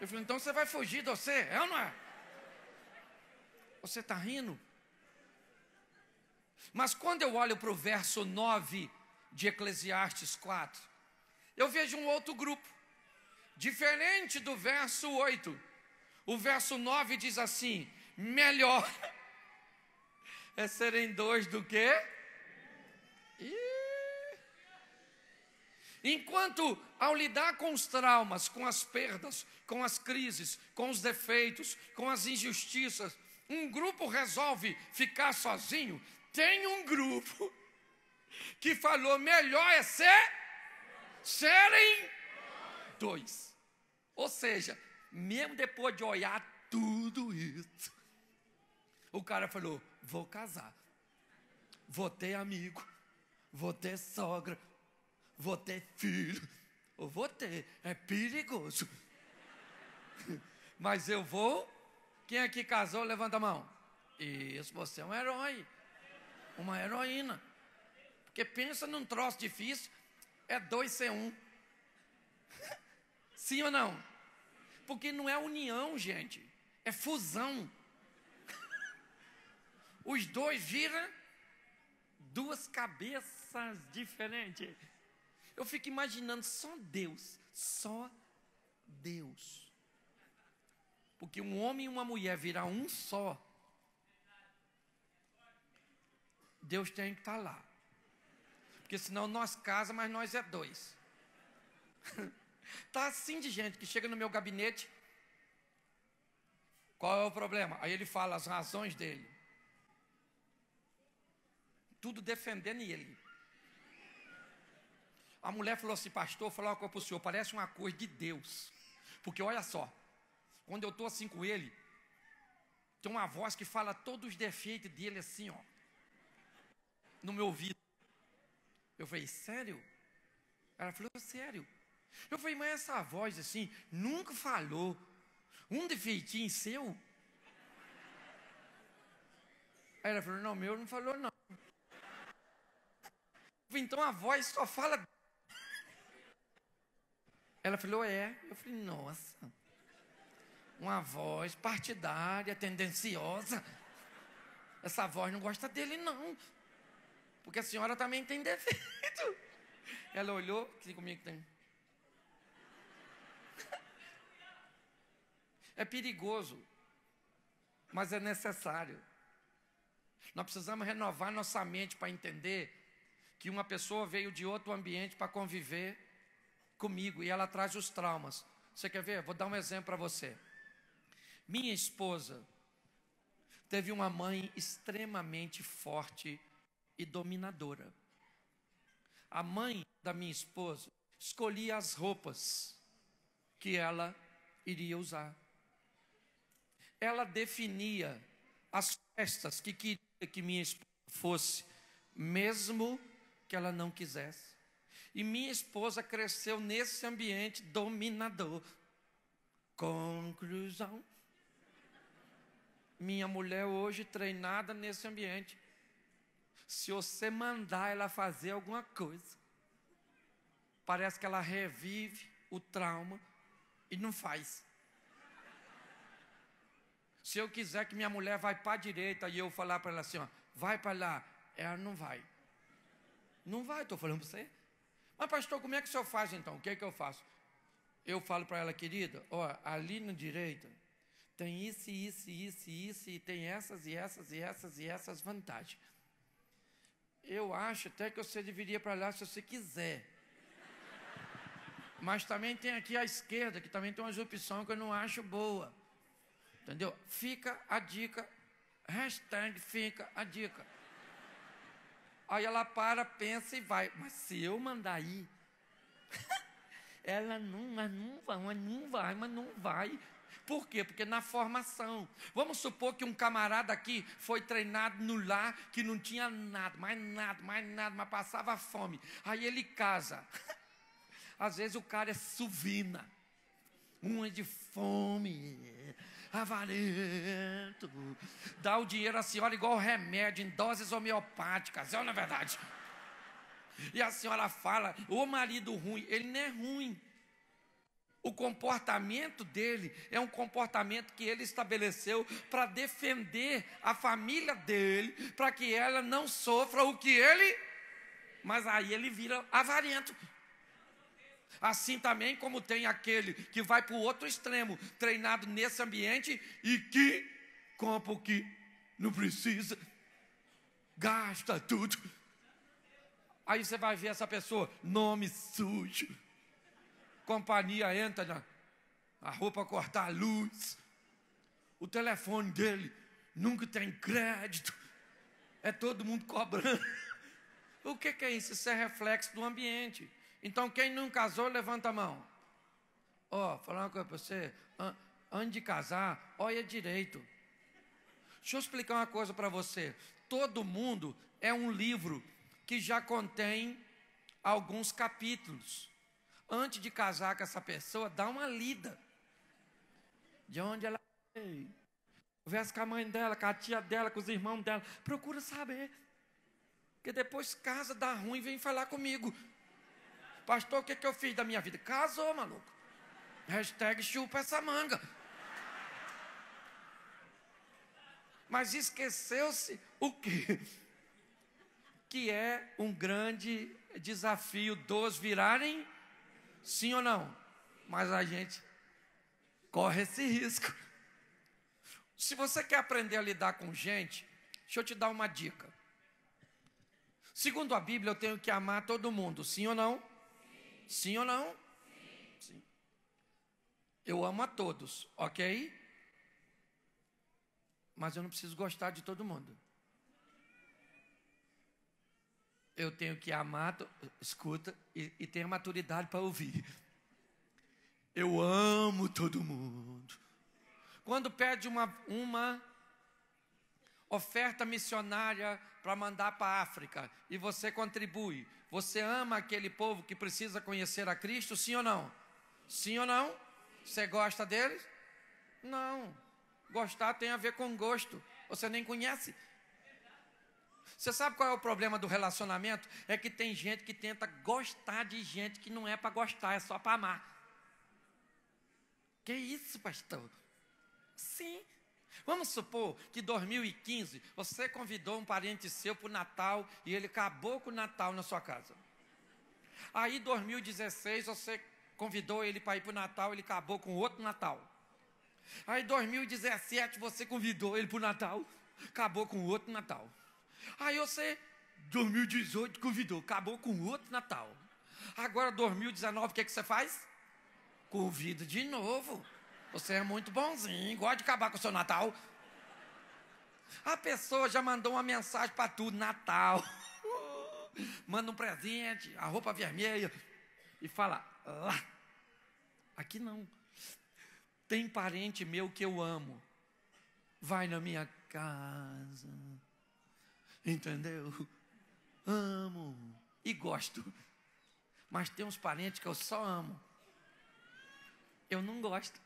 Eu falei, então você vai fugir de você, é ou não é? Você está rindo? Mas quando eu olho para o verso 9 de Eclesiastes 4, eu vejo um outro grupo, diferente do verso 8. O verso 9 diz assim: melhor é serem dois do que. Ih, Enquanto ao lidar com os traumas, com as perdas, com as crises, com os defeitos, com as injustiças, um grupo resolve ficar sozinho, tem um grupo que falou: melhor é ser serem dois. Ou seja, mesmo depois de olhar tudo isso, o cara falou: vou casar, vou ter amigo, vou ter sogra, vou ter filho. Eu vou ter, é perigoso. Mas eu vou. Quem aqui casou, levanta a mão. Isso, você é um herói. Uma heroína. Porque pensa num troço difícil, é dois ser um. Sim ou não? Porque não é união, gente. É fusão. Os dois viram duas cabeças diferentes. Eu fico imaginando só Deus, só Deus. Porque um homem e uma mulher virar um só, Deus tem que estar tá lá. Porque senão nós casa, mas nós é dois. tá assim de gente que chega no meu gabinete. Qual é o problema? Aí ele fala as razões dele. Tudo defendendo ele. A mulher falou assim, pastor, falou uma coisa para o senhor, parece uma coisa de Deus. Porque olha só, quando eu estou assim com ele, tem uma voz que fala todos os defeitos dele assim, ó. No meu ouvido. Eu falei, sério? Ela falou, sério. Eu falei, mas essa voz assim, nunca falou um defeitinho seu? Aí ela falou, não, meu não falou não. Então a voz só fala ela falou, é. Eu falei, nossa. Uma voz partidária, tendenciosa. Essa voz não gosta dele, não. Porque a senhora também tem defeito. Ela olhou, que assim, comigo tem. É perigoso, mas é necessário. Nós precisamos renovar nossa mente para entender que uma pessoa veio de outro ambiente para conviver comigo e ela traz os traumas. Você quer ver? Vou dar um exemplo para você. Minha esposa teve uma mãe extremamente forte e dominadora. A mãe da minha esposa escolhia as roupas que ela iria usar. Ela definia as festas que queria que minha esposa fosse, mesmo que ela não quisesse. E minha esposa cresceu nesse ambiente dominador. Conclusão. Minha mulher hoje treinada nesse ambiente. Se você mandar ela fazer alguma coisa, parece que ela revive o trauma e não faz. Se eu quiser que minha mulher vá para a direita e eu falar para ela assim, ó, vai para lá, ela não vai. Não vai, estou falando para você. Mas, pastor, como é que o senhor faz então? O que é que eu faço? Eu falo para ela, querida, ó, ali na direita tem isso, isso, isso, isso, e tem essas e essas e essas e essas vantagens. Eu acho até que você deveria para lá se você quiser. Mas também tem aqui a esquerda, que também tem umas opções que eu não acho boa. Entendeu? Fica a dica. Hashtag fica a dica. Aí ela para, pensa e vai. Mas se eu mandar ir, ela não, mas não vai, mas não vai, mas não vai. Por quê? Porque na formação. Vamos supor que um camarada aqui foi treinado no lar que não tinha nada, mais nada, mais nada, mas passava fome. Aí ele casa. Às vezes o cara é suvina. Uma é de fome, avarento. Dá o dinheiro à assim, senhora igual remédio, em doses homeopáticas, é ou não é verdade? E a senhora fala, o marido ruim, ele não é ruim. O comportamento dele é um comportamento que ele estabeleceu para defender a família dele, para que ela não sofra o que ele. Mas aí ele vira avarento. Assim também como tem aquele que vai para o outro extremo, treinado nesse ambiente e que compra o que não precisa, gasta tudo. Aí você vai ver essa pessoa, nome sujo. Companhia entra na a roupa cortar a luz. O telefone dele nunca tem crédito. É todo mundo cobrando. O que, que é isso? Isso é reflexo do ambiente. Então, quem não casou, levanta a mão. Ó, oh, falar uma coisa para você. Antes de casar, olha direito. Deixa eu explicar uma coisa para você. Todo mundo é um livro que já contém alguns capítulos. Antes de casar com essa pessoa, dá uma lida. De onde ela veio. Conversa com a mãe dela, com a tia dela, com os irmãos dela. Procura saber. Porque depois casa, dá ruim, vem falar comigo. Pastor, o que, que eu fiz da minha vida? Casou, maluco. Hashtag chupa essa manga. Mas esqueceu-se o que? Que é um grande desafio dos virarem, sim ou não? Mas a gente corre esse risco. Se você quer aprender a lidar com gente, deixa eu te dar uma dica. Segundo a Bíblia, eu tenho que amar todo mundo, sim ou não? Sim ou não? Sim. Sim. Eu amo a todos, ok? Mas eu não preciso gostar de todo mundo. Eu tenho que amar, escuta, e, e tenho maturidade para ouvir. Eu amo todo mundo. Quando pede uma, uma oferta missionária para mandar para a África e você contribui, você ama aquele povo que precisa conhecer a Cristo, sim ou não? Sim ou não? Você gosta deles? Não. Gostar tem a ver com gosto. Você nem conhece. Você sabe qual é o problema do relacionamento? É que tem gente que tenta gostar de gente que não é para gostar, é só para amar. Que isso, pastor? Sim, Vamos supor que 2015 você convidou um parente seu para o Natal e ele acabou com o Natal na sua casa. Aí 2016 você convidou ele para ir para o Natal, e ele acabou com outro Natal. Aí 2017 você convidou ele para o Natal, acabou com outro Natal. Aí você 2018 convidou, acabou com outro Natal. Agora 2019 o que, é que você faz? Convida de novo. Você é muito bonzinho, gosta de acabar com o seu Natal. A pessoa já mandou uma mensagem para tu, Natal. Manda um presente, a roupa vermelha. E fala, lá. Aqui não. Tem parente meu que eu amo. Vai na minha casa. Entendeu? Amo e gosto. Mas tem uns parentes que eu só amo. Eu não gosto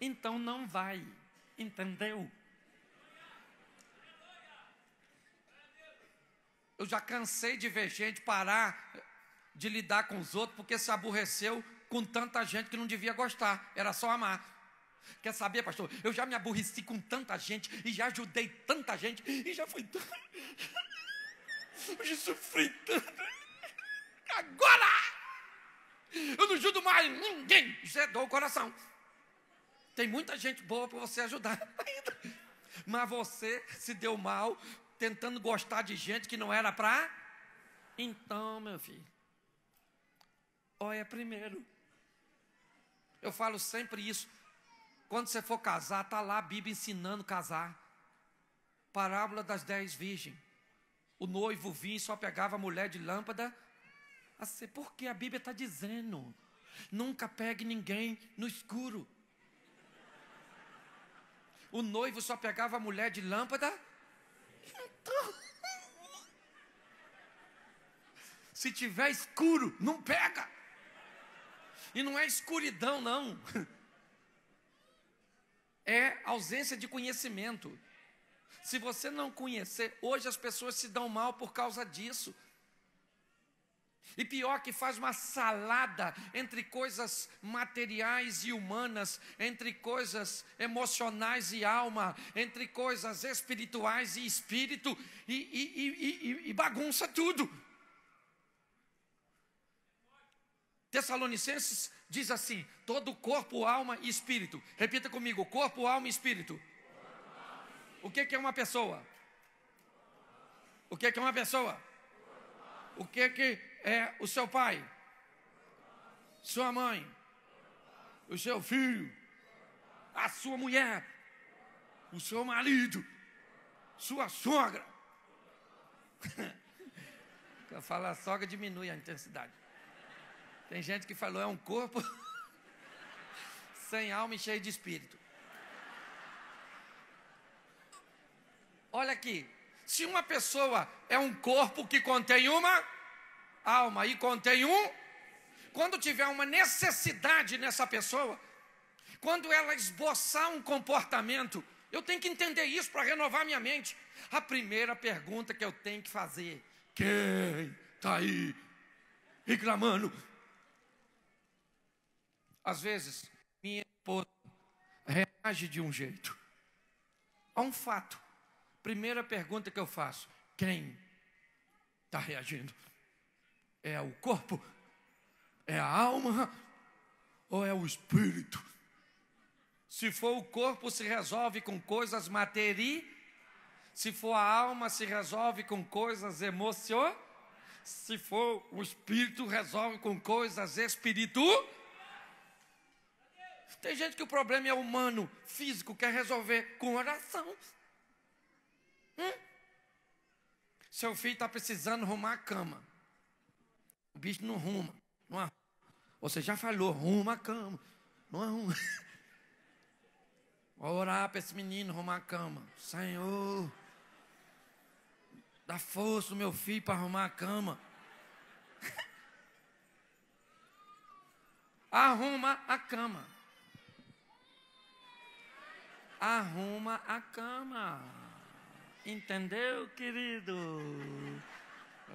então não vai. Entendeu? Eu já cansei de ver gente parar de lidar com os outros porque se aborreceu com tanta gente que não devia gostar, era só amar. Quer saber, pastor? Eu já me aborreci com tanta gente e já ajudei tanta gente e já fui tanto. já sofri tanto. Agora! Eu não ajudo mais ninguém. Zedou é o coração. Tem muita gente boa para você ajudar ainda. Mas você se deu mal tentando gostar de gente que não era para. Então, meu filho, olha primeiro. Eu falo sempre isso. Quando você for casar, está lá a Bíblia ensinando casar. Parábola das dez virgens. O noivo vinha e só pegava a mulher de lâmpada. Assim, porque a Bíblia está dizendo: nunca pegue ninguém no escuro o noivo só pegava a mulher de lâmpada. se tiver escuro, não pega. E não é escuridão, não. É ausência de conhecimento. Se você não conhecer, hoje as pessoas se dão mal por causa disso. E pior que faz uma salada entre coisas materiais e humanas, entre coisas emocionais e alma, entre coisas espirituais e espírito, e, e, e, e bagunça tudo. Tessalonicenses diz assim: todo corpo, alma e espírito. Repita comigo: corpo, alma e espírito. O que é uma pessoa? O que é uma pessoa? o que, que é o seu pai, sua mãe, o seu filho, a sua mulher, o seu marido, sua sogra. Quando fala sogra, diminui a intensidade. Tem gente que falou, é um corpo sem alma e cheio de espírito. Olha aqui, se uma pessoa é um corpo que contém uma alma e contém um, quando tiver uma necessidade nessa pessoa, quando ela esboçar um comportamento, eu tenho que entender isso para renovar minha mente. A primeira pergunta que eu tenho que fazer: quem está aí reclamando? Às vezes, minha esposa reage de um jeito a um fato primeira pergunta que eu faço: quem está reagindo? É o corpo? É a alma? Ou é o espírito? Se for o corpo, se resolve com coisas materiais. Se for a alma, se resolve com coisas emocionais. Se for o espírito, resolve com coisas espírito. Tem gente que o problema é humano, físico, quer resolver com oração. Hum? Seu filho está precisando arrumar a cama. O bicho não arruma. Não arruma. Você já falou, arruma a cama. Não arruma. Vou orar para esse menino arrumar a cama. Senhor, dá força meu filho para arrumar a cama. Arruma a cama. Arruma a cama. Entendeu, querido?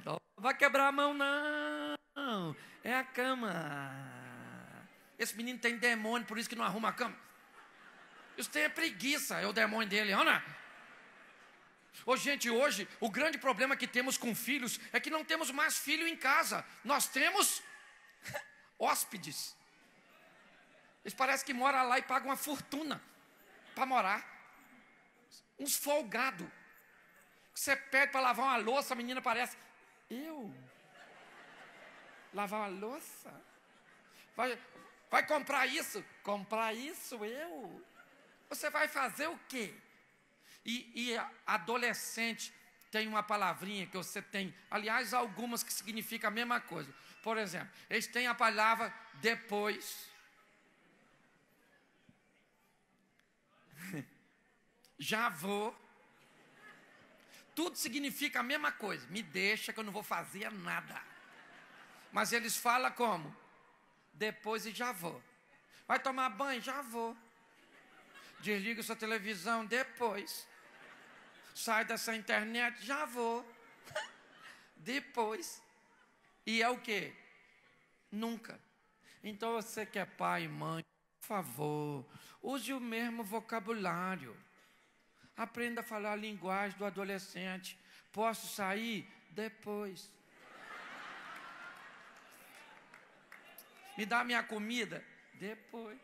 Não vai quebrar a mão, não. É a cama. Esse menino tem demônio, por isso que não arruma a cama. Isso tem é preguiça, é o demônio dele, Ana. É é? Ô, gente, hoje o grande problema que temos com filhos é que não temos mais filho em casa. Nós temos hóspedes. Eles parecem que moram lá e pagam uma fortuna para morar. Uns folgados. Você pede para lavar uma louça, a menina parece. Eu? Lavar uma louça? Vai, vai comprar isso? Comprar isso eu? Você vai fazer o quê? E, e adolescente tem uma palavrinha que você tem, aliás, algumas que significam a mesma coisa. Por exemplo, eles têm a palavra depois. Já vou. Tudo significa a mesma coisa. Me deixa que eu não vou fazer nada. Mas eles falam como? Depois e já vou. Vai tomar banho? Já vou. Desliga sua televisão depois. Sai dessa internet? Já vou. depois. E é o quê? Nunca. Então você que é pai e mãe, por favor, use o mesmo vocabulário. Aprenda a falar a linguagem do adolescente. Posso sair? Depois. Me dá minha comida? Depois.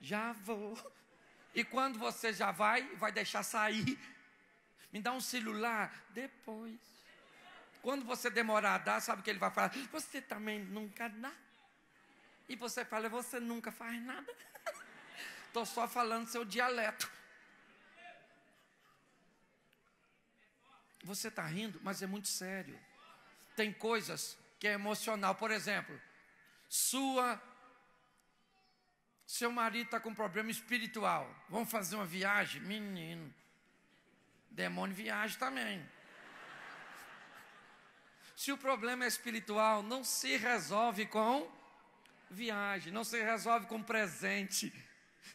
Já vou. E quando você já vai, vai deixar sair? Me dá um celular? Depois. Quando você demorar a dar, sabe o que ele vai falar? Você também nunca dá. E você fala, você nunca faz nada. Estou só falando seu dialeto. Você está rindo, mas é muito sério. Tem coisas que é emocional. Por exemplo, sua. Seu marido está com problema espiritual. Vamos fazer uma viagem? Menino. Demônio viaja também. Se o problema é espiritual, não se resolve com viagem, não se resolve com presente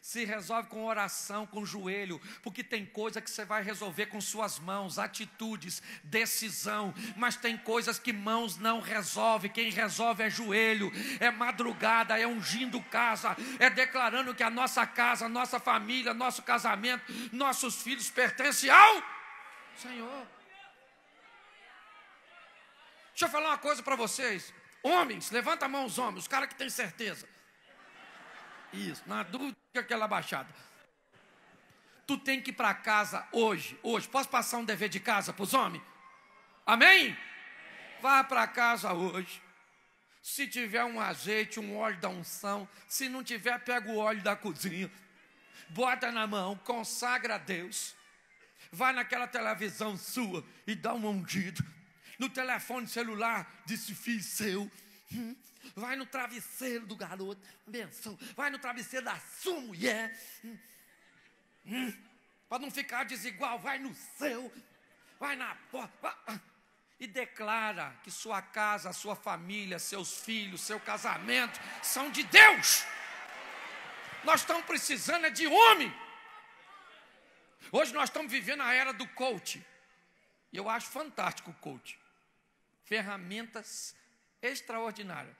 se resolve com oração, com joelho, porque tem coisa que você vai resolver com suas mãos, atitudes, decisão, mas tem coisas que mãos não resolve, quem resolve é joelho, é madrugada, é ungindo casa, é declarando que a nossa casa, nossa família, nosso casamento, nossos filhos pertencem ao Senhor. Deixa eu falar uma coisa para vocês. Homens, levanta a mão os homens, os caras que tem certeza. Isso, na dúvida, aquela baixada. Tu tem que ir para casa hoje, hoje. Posso passar um dever de casa para os homens? Amém? Vá para casa hoje. Se tiver um azeite, um óleo da unção. Se não tiver, pega o óleo da cozinha. Bota na mão, consagra a Deus. Vai naquela televisão sua e dá um ungido. No telefone celular desse filho seu. Hum, vai no travesseiro do garoto, benção, vai no travesseiro da sua mulher, hum, hum, para não ficar desigual, vai no seu, vai na porta, ah. e declara que sua casa, sua família, seus filhos, seu casamento são de Deus. Nós estamos precisando é de homem. Hoje nós estamos vivendo a era do coach. E eu acho fantástico o coach. Ferramentas extraordinárias.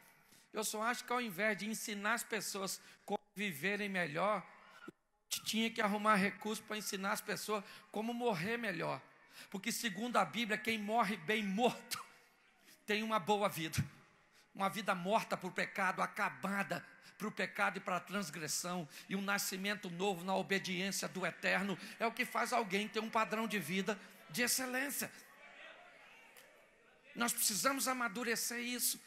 Eu só acho que ao invés de ensinar as pessoas como viverem melhor, tinha que arrumar recursos para ensinar as pessoas como morrer melhor. Porque, segundo a Bíblia, quem morre bem morto tem uma boa vida. Uma vida morta para o pecado, acabada para o pecado e para a transgressão, e um nascimento novo na obediência do eterno, é o que faz alguém ter um padrão de vida de excelência. Nós precisamos amadurecer isso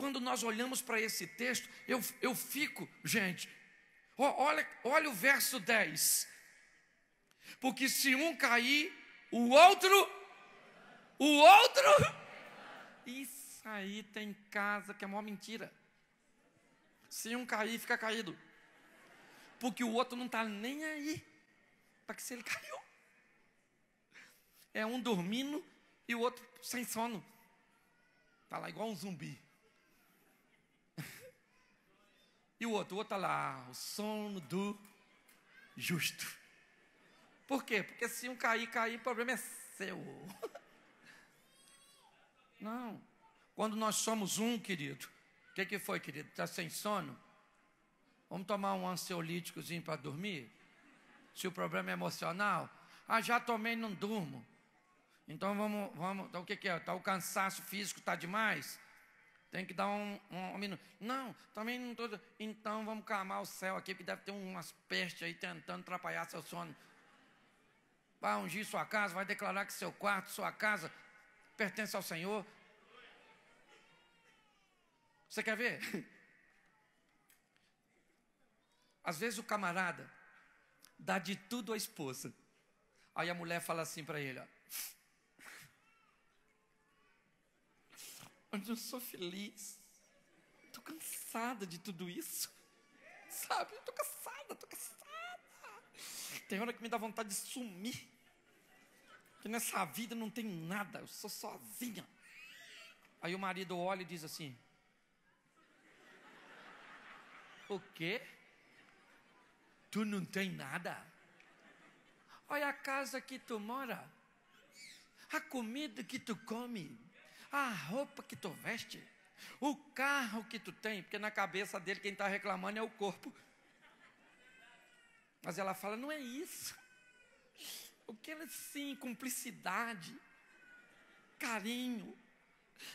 quando nós olhamos para esse texto, eu, eu fico, gente, olha, olha o verso 10. Porque se um cair, o outro, o outro, isso aí tem casa que é uma mentira. Se um cair, fica caído. Porque o outro não está nem aí para que se ele caiu. É um dormindo e o outro sem sono. Está lá igual um zumbi. E o outro, o outro está lá, o sono do justo. Por quê? Porque se um cair, cair, o problema é seu. Não. Quando nós somos um, querido, o que, que foi, querido? Está sem sono? Vamos tomar um ansiolíticozinho para dormir? Se o problema é emocional? Ah, já tomei, não durmo. Então vamos, vamos. Então o que, que é? Tá, o cansaço físico está demais? Tem que dar um, um, um minuto. Não, também não estou. Tô... Então vamos calmar o céu aqui, porque deve ter umas pestes aí tentando atrapalhar seu sono. Vai ungir sua casa, vai declarar que seu quarto, sua casa, pertence ao Senhor. Você quer ver? Às vezes o camarada dá de tudo à esposa. Aí a mulher fala assim para ele: ó, Onde eu sou feliz. Estou cansada de tudo isso. Sabe? Estou cansada, estou cansada. Tem hora que me dá vontade de sumir. Que nessa vida não tem nada, eu sou sozinha. Aí o marido olha e diz assim: O quê? Tu não tem nada? Olha a casa que tu mora, a comida que tu come a roupa que tu veste, o carro que tu tem, porque na cabeça dele quem está reclamando é o corpo. Mas ela fala: não é isso. O que ela sim, cumplicidade, carinho,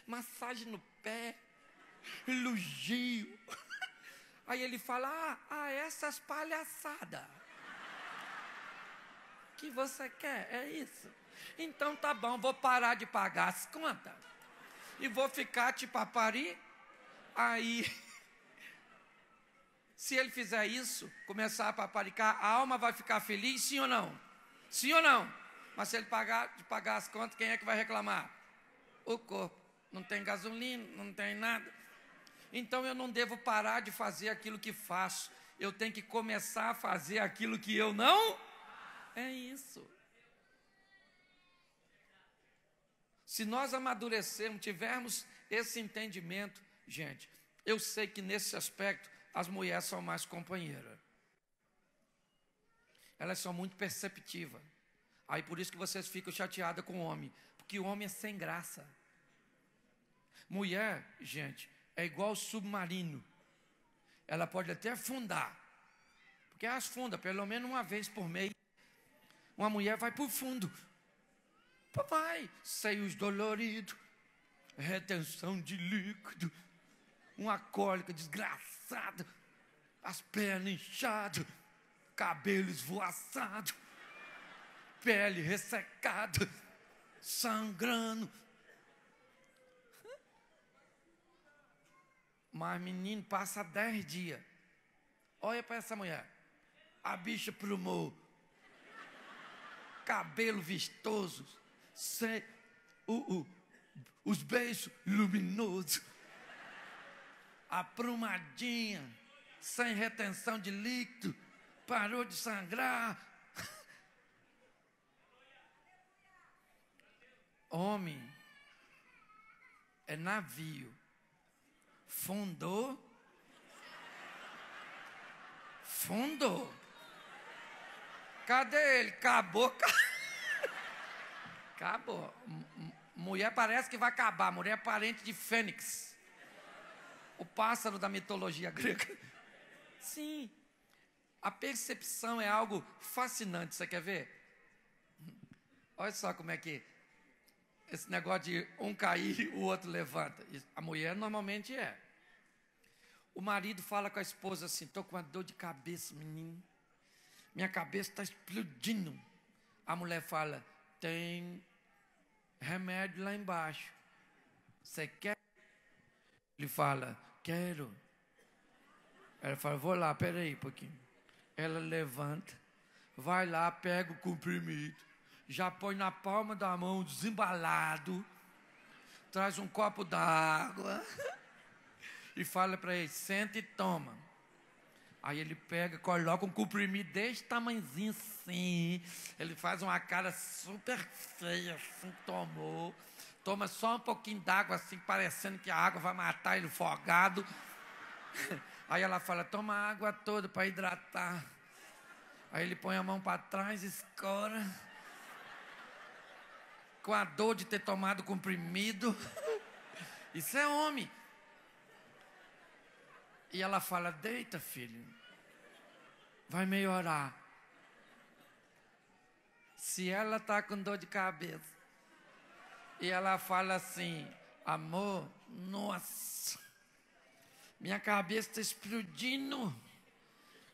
massagem no pé, elogio. Aí ele fala: ah, ah essas palhaçadas. Que você quer? É isso. Então tá bom, vou parar de pagar as contas e vou ficar te papari. Aí, se ele fizer isso, começar a paparicar, a alma vai ficar feliz, sim ou não? Sim ou não? Mas se ele pagar, pagar as contas, quem é que vai reclamar? O corpo. Não tem gasolina, não tem nada. Então eu não devo parar de fazer aquilo que faço. Eu tenho que começar a fazer aquilo que eu não. É isso. Se nós amadurecermos, tivermos esse entendimento, gente, eu sei que nesse aspecto as mulheres são mais companheiras. Elas são muito perceptivas. Aí por isso que vocês ficam chateadas com o homem, porque o homem é sem graça. Mulher, gente, é igual submarino. Ela pode até afundar, porque elas afunda pelo menos uma vez por mês. Uma mulher vai para o fundo. Papai, seios doloridos, retenção de líquido, uma cólica desgraçada, as pernas inchadas, cabelo esvoaçado, pele ressecada, sangrando. Mas menino passa dez dias. Olha para essa mulher. A bicha prumou. Cabelo vistoso sem os beijos luminosos, aprumadinha, sem retenção de líquido, parou de sangrar. Homem é navio, fundou, fundou. Cadê ele? Acabou, acabou. Acabou. Mulher parece que vai acabar. Mulher é parente de Fênix. O pássaro da mitologia grega. Sim. A percepção é algo fascinante. Você quer ver? Olha só como é que esse negócio de um cair, o outro levanta. A mulher normalmente é. O marido fala com a esposa assim: estou com uma dor de cabeça, menino. Minha cabeça está explodindo. A mulher fala: tem remédio lá embaixo. Você quer? Ele fala, quero. Ela fala, vou lá, peraí um pouquinho. Ela levanta, vai lá, pega o comprimido, já põe na palma da mão, desembalado, traz um copo d'água e fala para ele, senta e toma. Aí ele pega, coloca um comprimido desse tamanhozinho assim, assim, ele faz uma cara super feia, assim, tomou. Toma só um pouquinho d'água, assim, parecendo que a água vai matar ele fogado. Aí ela fala: toma a água toda para hidratar. Aí ele põe a mão para trás, escora. Com a dor de ter tomado comprimido. Isso é homem. E ela fala: deita, filho. Vai melhorar. Se ela está com dor de cabeça e ela fala assim, amor, nossa, minha cabeça está explodindo,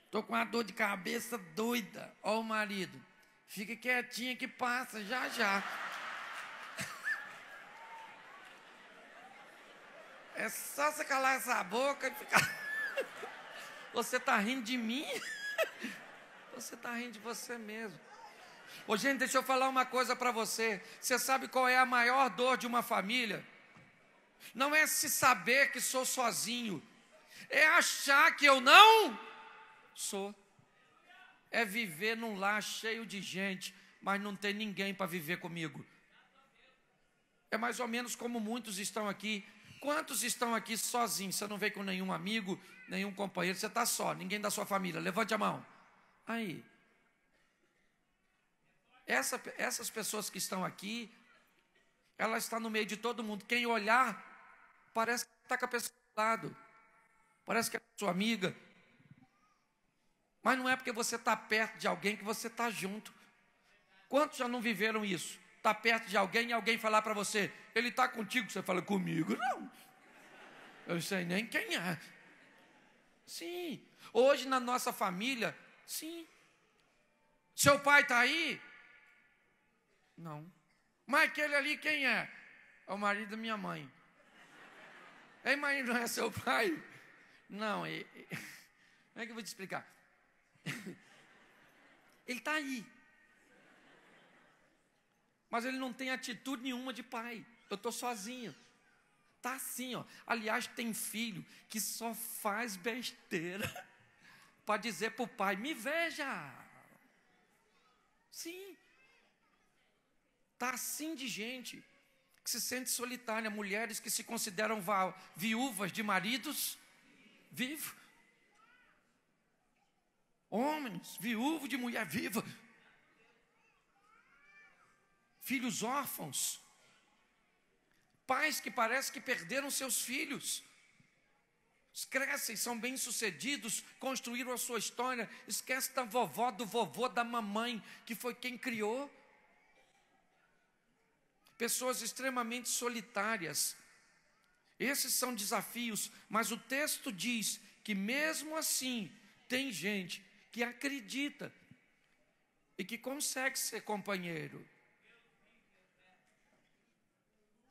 estou com uma dor de cabeça doida. Ó o marido, fica quietinha que passa, já já. É só você calar essa boca e ficar. Você está rindo de mim? Você está rindo de você mesmo. Ô, gente, deixa eu falar uma coisa para você. Você sabe qual é a maior dor de uma família? Não é se saber que sou sozinho, é achar que eu não sou. É viver num lar cheio de gente, mas não tem ninguém para viver comigo. É mais ou menos como muitos estão aqui. Quantos estão aqui sozinhos? Você não veio com nenhum amigo, nenhum companheiro, você está só, ninguém da sua família. Levante a mão. Aí, essa, essas pessoas que estão aqui, ela está no meio de todo mundo. Quem olhar, parece que está com a pessoa do lado, parece que é sua amiga. Mas não é porque você está perto de alguém que você está junto. Quantos já não viveram isso? Está perto de alguém e alguém falar para você, ele está contigo, você fala, comigo não. Eu não sei nem quem é. Sim. Hoje na nossa família, sim. Seu pai está aí? Não. Mas aquele ali quem é? É o marido da minha mãe. Ei, mãe, não é seu pai? Não, e, e, como é que eu vou te explicar? Ele está aí. Mas ele não tem atitude nenhuma de pai. Eu estou sozinho. Tá assim, ó. Aliás, tem filho que só faz besteira para dizer para o pai: me veja. Sim. Está assim de gente que se sente solitária, mulheres que se consideram viúvas de maridos vivos, homens viúvos de mulher viva, filhos órfãos, pais que parece que perderam seus filhos. Crescem, são bem-sucedidos, construíram a sua história. Esquece da vovó, do vovô, da mamãe, que foi quem criou pessoas extremamente solitárias. Esses são desafios, mas o texto diz que mesmo assim tem gente que acredita e que consegue ser companheiro.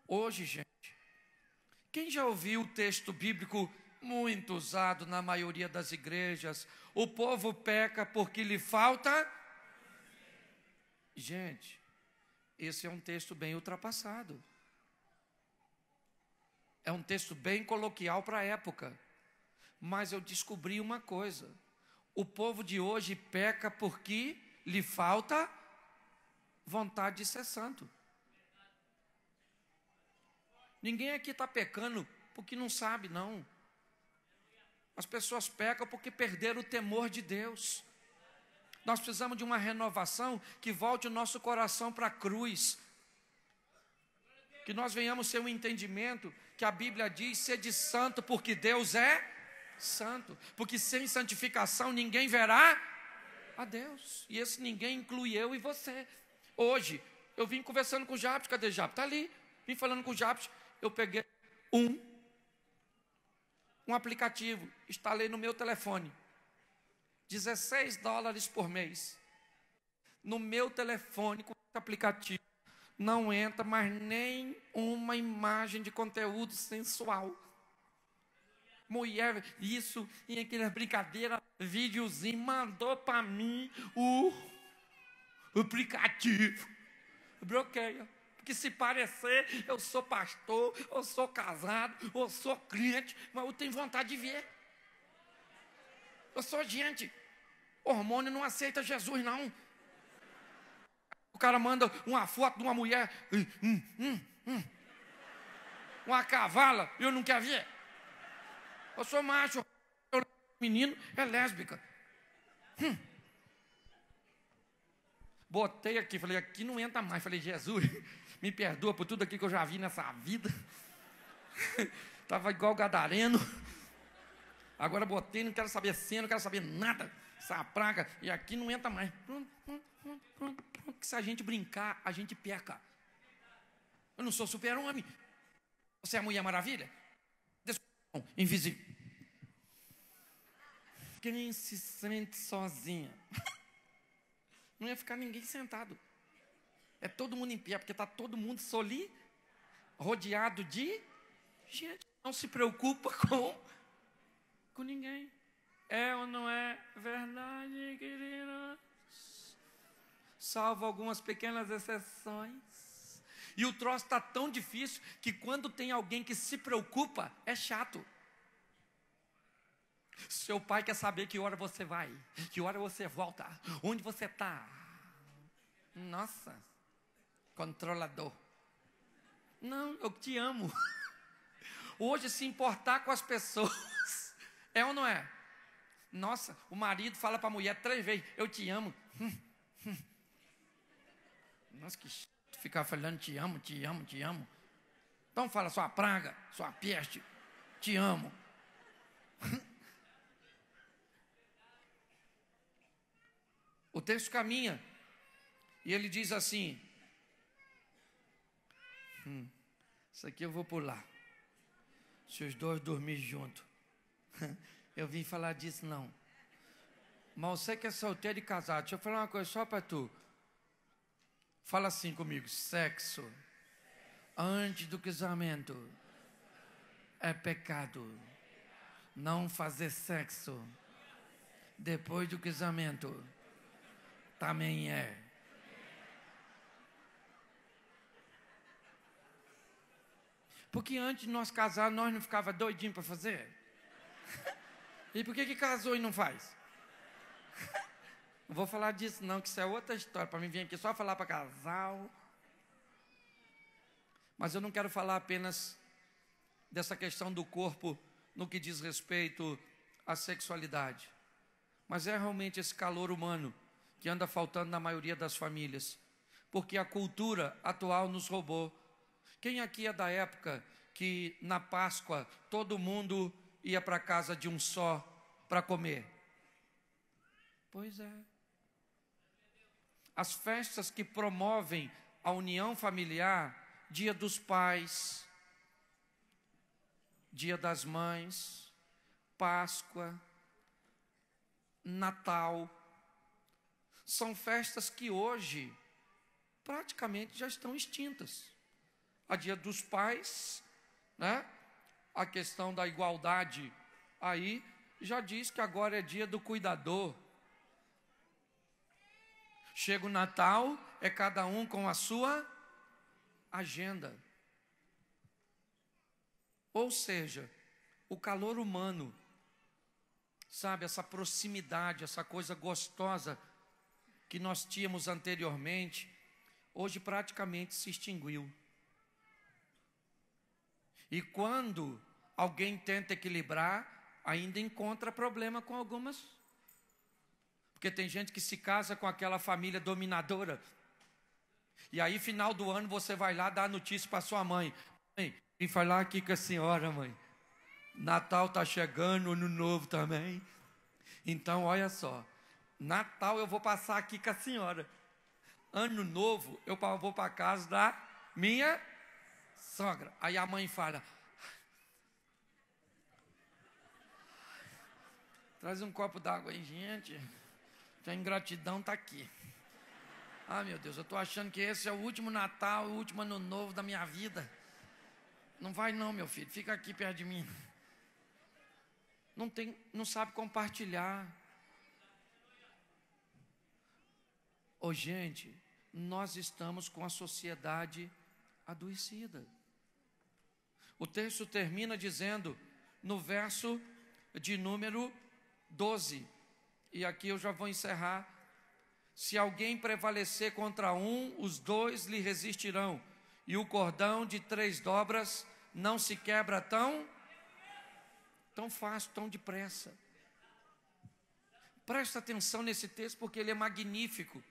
Hoje, gente, quem já ouviu o texto bíblico muito usado na maioria das igrejas? O povo peca porque lhe falta. Gente, esse é um texto bem ultrapassado. É um texto bem coloquial para a época. Mas eu descobri uma coisa: o povo de hoje peca porque lhe falta vontade de ser santo. Ninguém aqui está pecando porque não sabe, não. As pessoas pecam porque perderam o temor de Deus. Nós precisamos de uma renovação que volte o nosso coração para a cruz. Que nós venhamos ter um entendimento que a Bíblia diz: de santo, porque Deus é santo. Porque sem santificação ninguém verá a Deus. E esse ninguém inclui eu e você. Hoje, eu vim conversando com o Jabes, cadê o Está ali. Vim falando com o Jabes. Eu peguei um, um aplicativo, instalei no meu telefone. 16 dólares por mês. No meu telefone, com o aplicativo, não entra mais nem uma imagem de conteúdo sensual. Mulher, isso, e aquelas brincadeiras, videozinho, mandou para mim o, o aplicativo. Bloqueia. Porque se parecer, eu sou pastor, eu sou casado, eu sou crente, mas eu tenho vontade de ver. Eu sou gente. Hormônio não aceita Jesus, não. O cara manda uma foto de uma mulher, hum, hum, hum, hum uma cavala, eu não quero ver. Eu sou macho, eu menino, é lésbica. Hum. Botei aqui, falei, aqui não entra mais. Falei, Jesus, me perdoa por tudo aqui que eu já vi nessa vida. Tava igual gadareno. Agora botei, não quero saber cena, não quero saber nada essa praga, e aqui não entra mais. Que se a gente brincar, a gente peca. Eu não sou super-homem. Você é a Mulher Maravilha? Invisível. Quem se sente sozinha? Não ia ficar ninguém sentado. É todo mundo em pé, porque está todo mundo soli, rodeado de gente. Não se preocupa com, com ninguém. É ou não é verdade, queridos? Salvo algumas pequenas exceções. E o troço está tão difícil que quando tem alguém que se preocupa, é chato. Seu pai quer saber que hora você vai, que hora você volta, onde você está. Nossa, controlador. Não, eu te amo. Hoje se importar com as pessoas é ou não é? Nossa, o marido fala para a mulher três vezes: Eu te amo. Hum, hum. Nossa, que chato ficar falando: Te amo, te amo, te amo. Então fala: Sua praga, sua peste, te amo. O texto caminha e ele diz assim: hum, Isso aqui eu vou pular. Se os dois dormirem junto. eu vim falar disso, não. Mas você que é solteiro e casado, deixa eu falar uma coisa só para tu. Fala assim comigo: sexo antes do casamento é pecado. Não fazer sexo depois do casamento também é. Porque antes de nós casar, nós não ficava doidinho para fazer? E por que, que casou e não faz? não vou falar disso, não, que isso é outra história. Para mim vir aqui só falar para casal. Mas eu não quero falar apenas dessa questão do corpo no que diz respeito à sexualidade. Mas é realmente esse calor humano que anda faltando na maioria das famílias, porque a cultura atual nos roubou. Quem aqui é da época que na Páscoa todo mundo ia para casa de um só para comer. Pois é. As festas que promovem a união familiar, dia dos pais, dia das mães, Páscoa, Natal, são festas que hoje praticamente já estão extintas. A dia dos pais, né? a questão da igualdade, aí já diz que agora é dia do cuidador. Chega o Natal, é cada um com a sua agenda. Ou seja, o calor humano, sabe, essa proximidade, essa coisa gostosa que nós tínhamos anteriormente, hoje praticamente se extinguiu. E quando alguém tenta equilibrar, ainda encontra problema com algumas. Porque tem gente que se casa com aquela família dominadora. E aí, final do ano, você vai lá dar a notícia para sua mãe. Mãe, vim falar aqui com a senhora, mãe. Natal tá chegando, ano novo também. Então, olha só. Natal eu vou passar aqui com a senhora. Ano novo eu vou para casa da minha sogra. Aí a mãe fala: Traz um copo d'água aí, gente. A ingratidão tá aqui. Ah, meu Deus, eu tô achando que esse é o último Natal, o último ano novo da minha vida. Não vai não, meu filho, fica aqui perto de mim. Não tem, não sabe compartilhar. Ô, oh, gente, nós estamos com a sociedade adoecida. O texto termina dizendo, no verso de número 12, e aqui eu já vou encerrar. Se alguém prevalecer contra um, os dois lhe resistirão, e o cordão de três dobras não se quebra tão tão fácil, tão depressa. Presta atenção nesse texto porque ele é magnífico.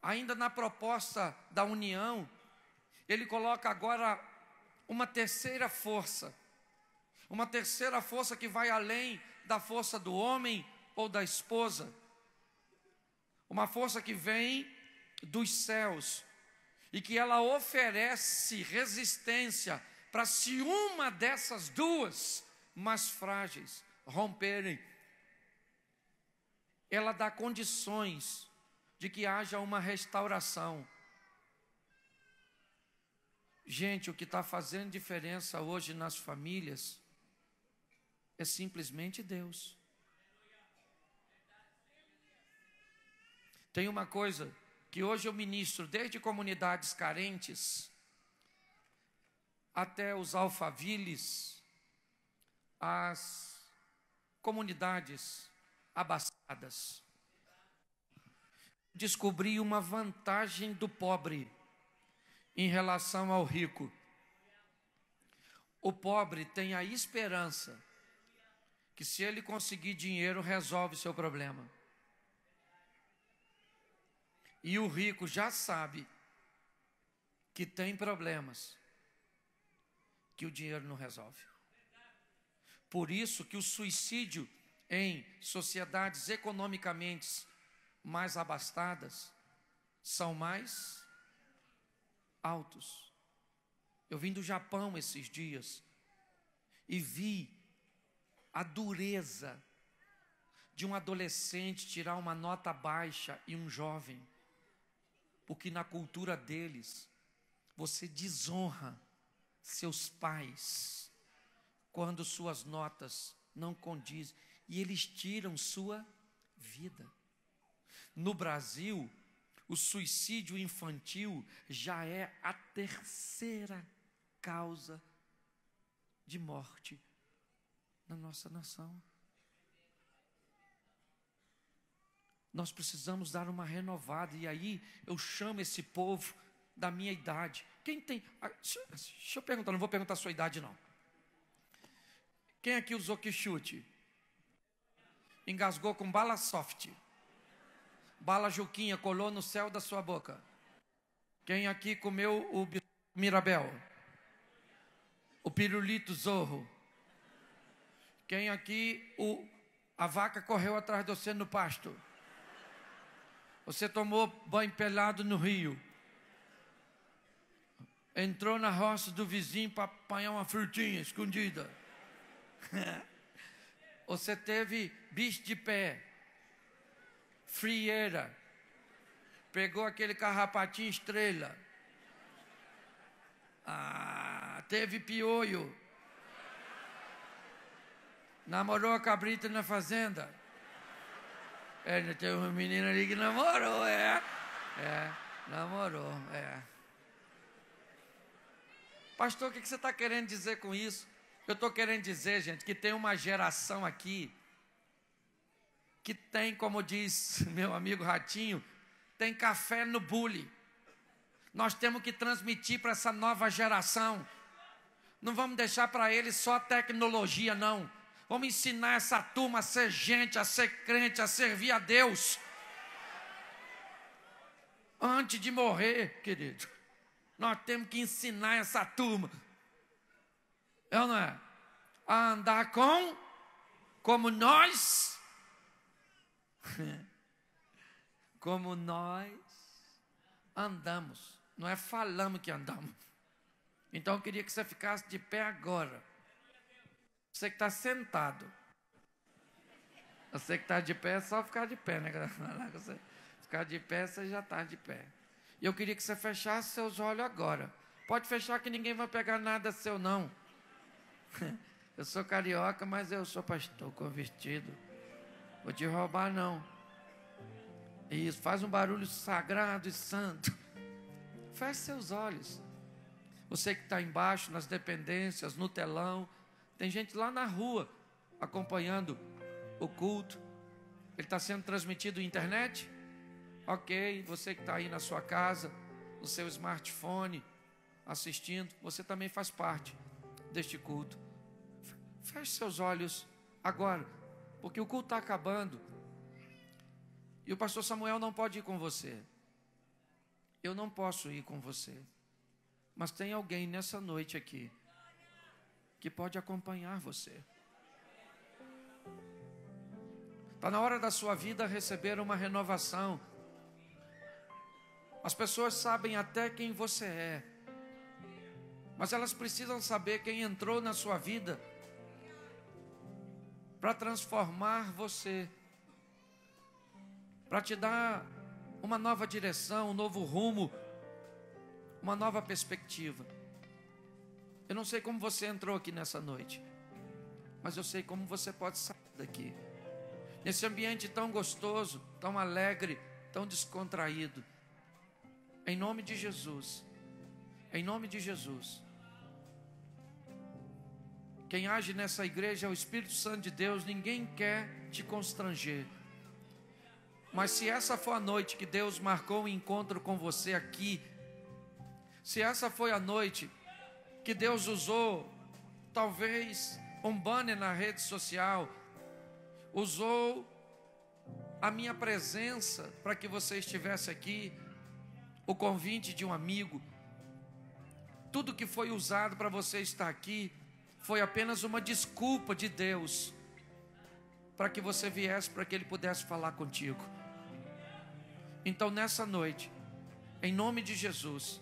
Ainda na proposta da união, ele coloca agora uma terceira força, uma terceira força que vai além da força do homem ou da esposa, uma força que vem dos céus e que ela oferece resistência para se uma dessas duas mais frágeis romperem, ela dá condições de que haja uma restauração Gente, o que está fazendo diferença hoje nas famílias é simplesmente Deus. Tem uma coisa que hoje eu ministro desde comunidades carentes até os alfaviles, as comunidades abastadas. Descobri uma vantagem do pobre em relação ao rico. O pobre tem a esperança que, se ele conseguir dinheiro, resolve seu problema. E o rico já sabe que tem problemas que o dinheiro não resolve. Por isso que o suicídio em sociedades economicamente mais abastadas são mais altos. Eu vim do Japão esses dias e vi a dureza de um adolescente tirar uma nota baixa e um jovem, porque na cultura deles você desonra seus pais quando suas notas não condizem e eles tiram sua vida. No Brasil, o suicídio infantil já é a terceira causa de morte na nossa nação. Nós precisamos dar uma renovada, e aí eu chamo esse povo da minha idade. Quem tem. Ah, deixa, deixa eu perguntar, não vou perguntar a sua idade, não. Quem aqui usou que chute? Engasgou com bala soft bala juquinha colou no céu da sua boca? Quem aqui comeu o Mirabel? O pirulito zorro? Quem aqui o, a vaca correu atrás de você no pasto? Você tomou banho pelado no rio? Entrou na roça do vizinho para apanhar uma frutinha escondida? você teve bicho de pé? frieira. Pegou aquele carrapatinho estrela. Ah, teve piolho. Namorou a cabrita na fazenda. É, tem uma menina ali que namorou, é. É, namorou, é. Pastor, o que você está querendo dizer com isso? Eu estou querendo dizer, gente, que tem uma geração aqui que tem, como diz meu amigo Ratinho, tem café no bule. Nós temos que transmitir para essa nova geração. Não vamos deixar para eles só tecnologia, não. Vamos ensinar essa turma a ser gente, a ser crente, a servir a Deus. Antes de morrer, querido, nós temos que ensinar essa turma. eu é não é? A andar com, como nós Como nós andamos, não é falamos que andamos. Então eu queria que você ficasse de pé agora. Você que está sentado. Você que está de pé é só ficar de pé, né? Você ficar de pé, você já está de pé. E eu queria que você fechasse seus olhos agora. Pode fechar que ninguém vai pegar nada seu, não. Eu sou carioca, mas eu sou pastor convertido. Vou te roubar, não. Isso, faz um barulho sagrado e santo. Feche seus olhos. Você que está embaixo, nas dependências, no telão. Tem gente lá na rua acompanhando o culto. Ele está sendo transmitido na internet? Ok, você que está aí na sua casa, no seu smartphone, assistindo, você também faz parte deste culto. Feche seus olhos agora porque o culto está acabando e o pastor Samuel não pode ir com você. Eu não posso ir com você. Mas tem alguém nessa noite aqui que pode acompanhar você. Está na hora da sua vida receber uma renovação. As pessoas sabem até quem você é, mas elas precisam saber quem entrou na sua vida para transformar você, para te dar uma nova direção, um novo rumo, uma nova perspectiva. Eu não sei como você entrou aqui nessa noite, mas eu sei como você pode sair daqui. Nesse ambiente tão gostoso, tão alegre, tão descontraído. Em nome de Jesus. Em nome de Jesus. Quem age nessa igreja é o Espírito Santo de Deus, ninguém quer te constranger. Mas se essa foi a noite que Deus marcou um encontro com você aqui, se essa foi a noite que Deus usou, talvez um banner na rede social, usou a minha presença para que você estivesse aqui, o convite de um amigo, tudo que foi usado para você estar aqui, foi apenas uma desculpa de Deus para que você viesse, para que Ele pudesse falar contigo. Então, nessa noite, em nome de Jesus,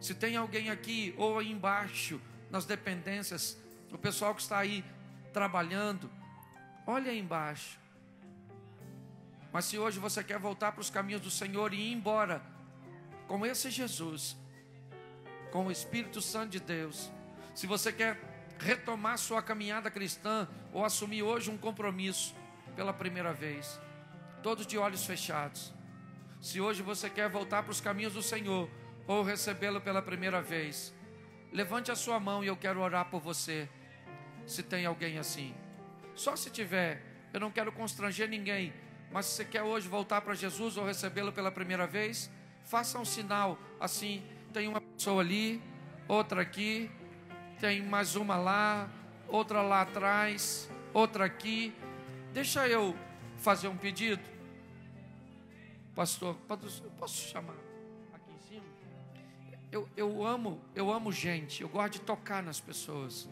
se tem alguém aqui ou aí embaixo, nas dependências, o pessoal que está aí trabalhando, olha aí embaixo. Mas se hoje você quer voltar para os caminhos do Senhor e ir embora com esse Jesus, com o Espírito Santo de Deus, se você quer retomar sua caminhada cristã ou assumir hoje um compromisso pela primeira vez. Todos de olhos fechados. Se hoje você quer voltar para os caminhos do Senhor ou recebê-lo pela primeira vez, levante a sua mão e eu quero orar por você. Se tem alguém assim, só se tiver, eu não quero constranger ninguém, mas se você quer hoje voltar para Jesus ou recebê-lo pela primeira vez, faça um sinal assim. Tem uma pessoa ali, outra aqui, tem mais uma lá, outra lá atrás, outra aqui. Deixa eu fazer um pedido. Pastor, posso chamar aqui em cima? Eu, eu amo, eu amo gente, eu gosto de tocar nas pessoas.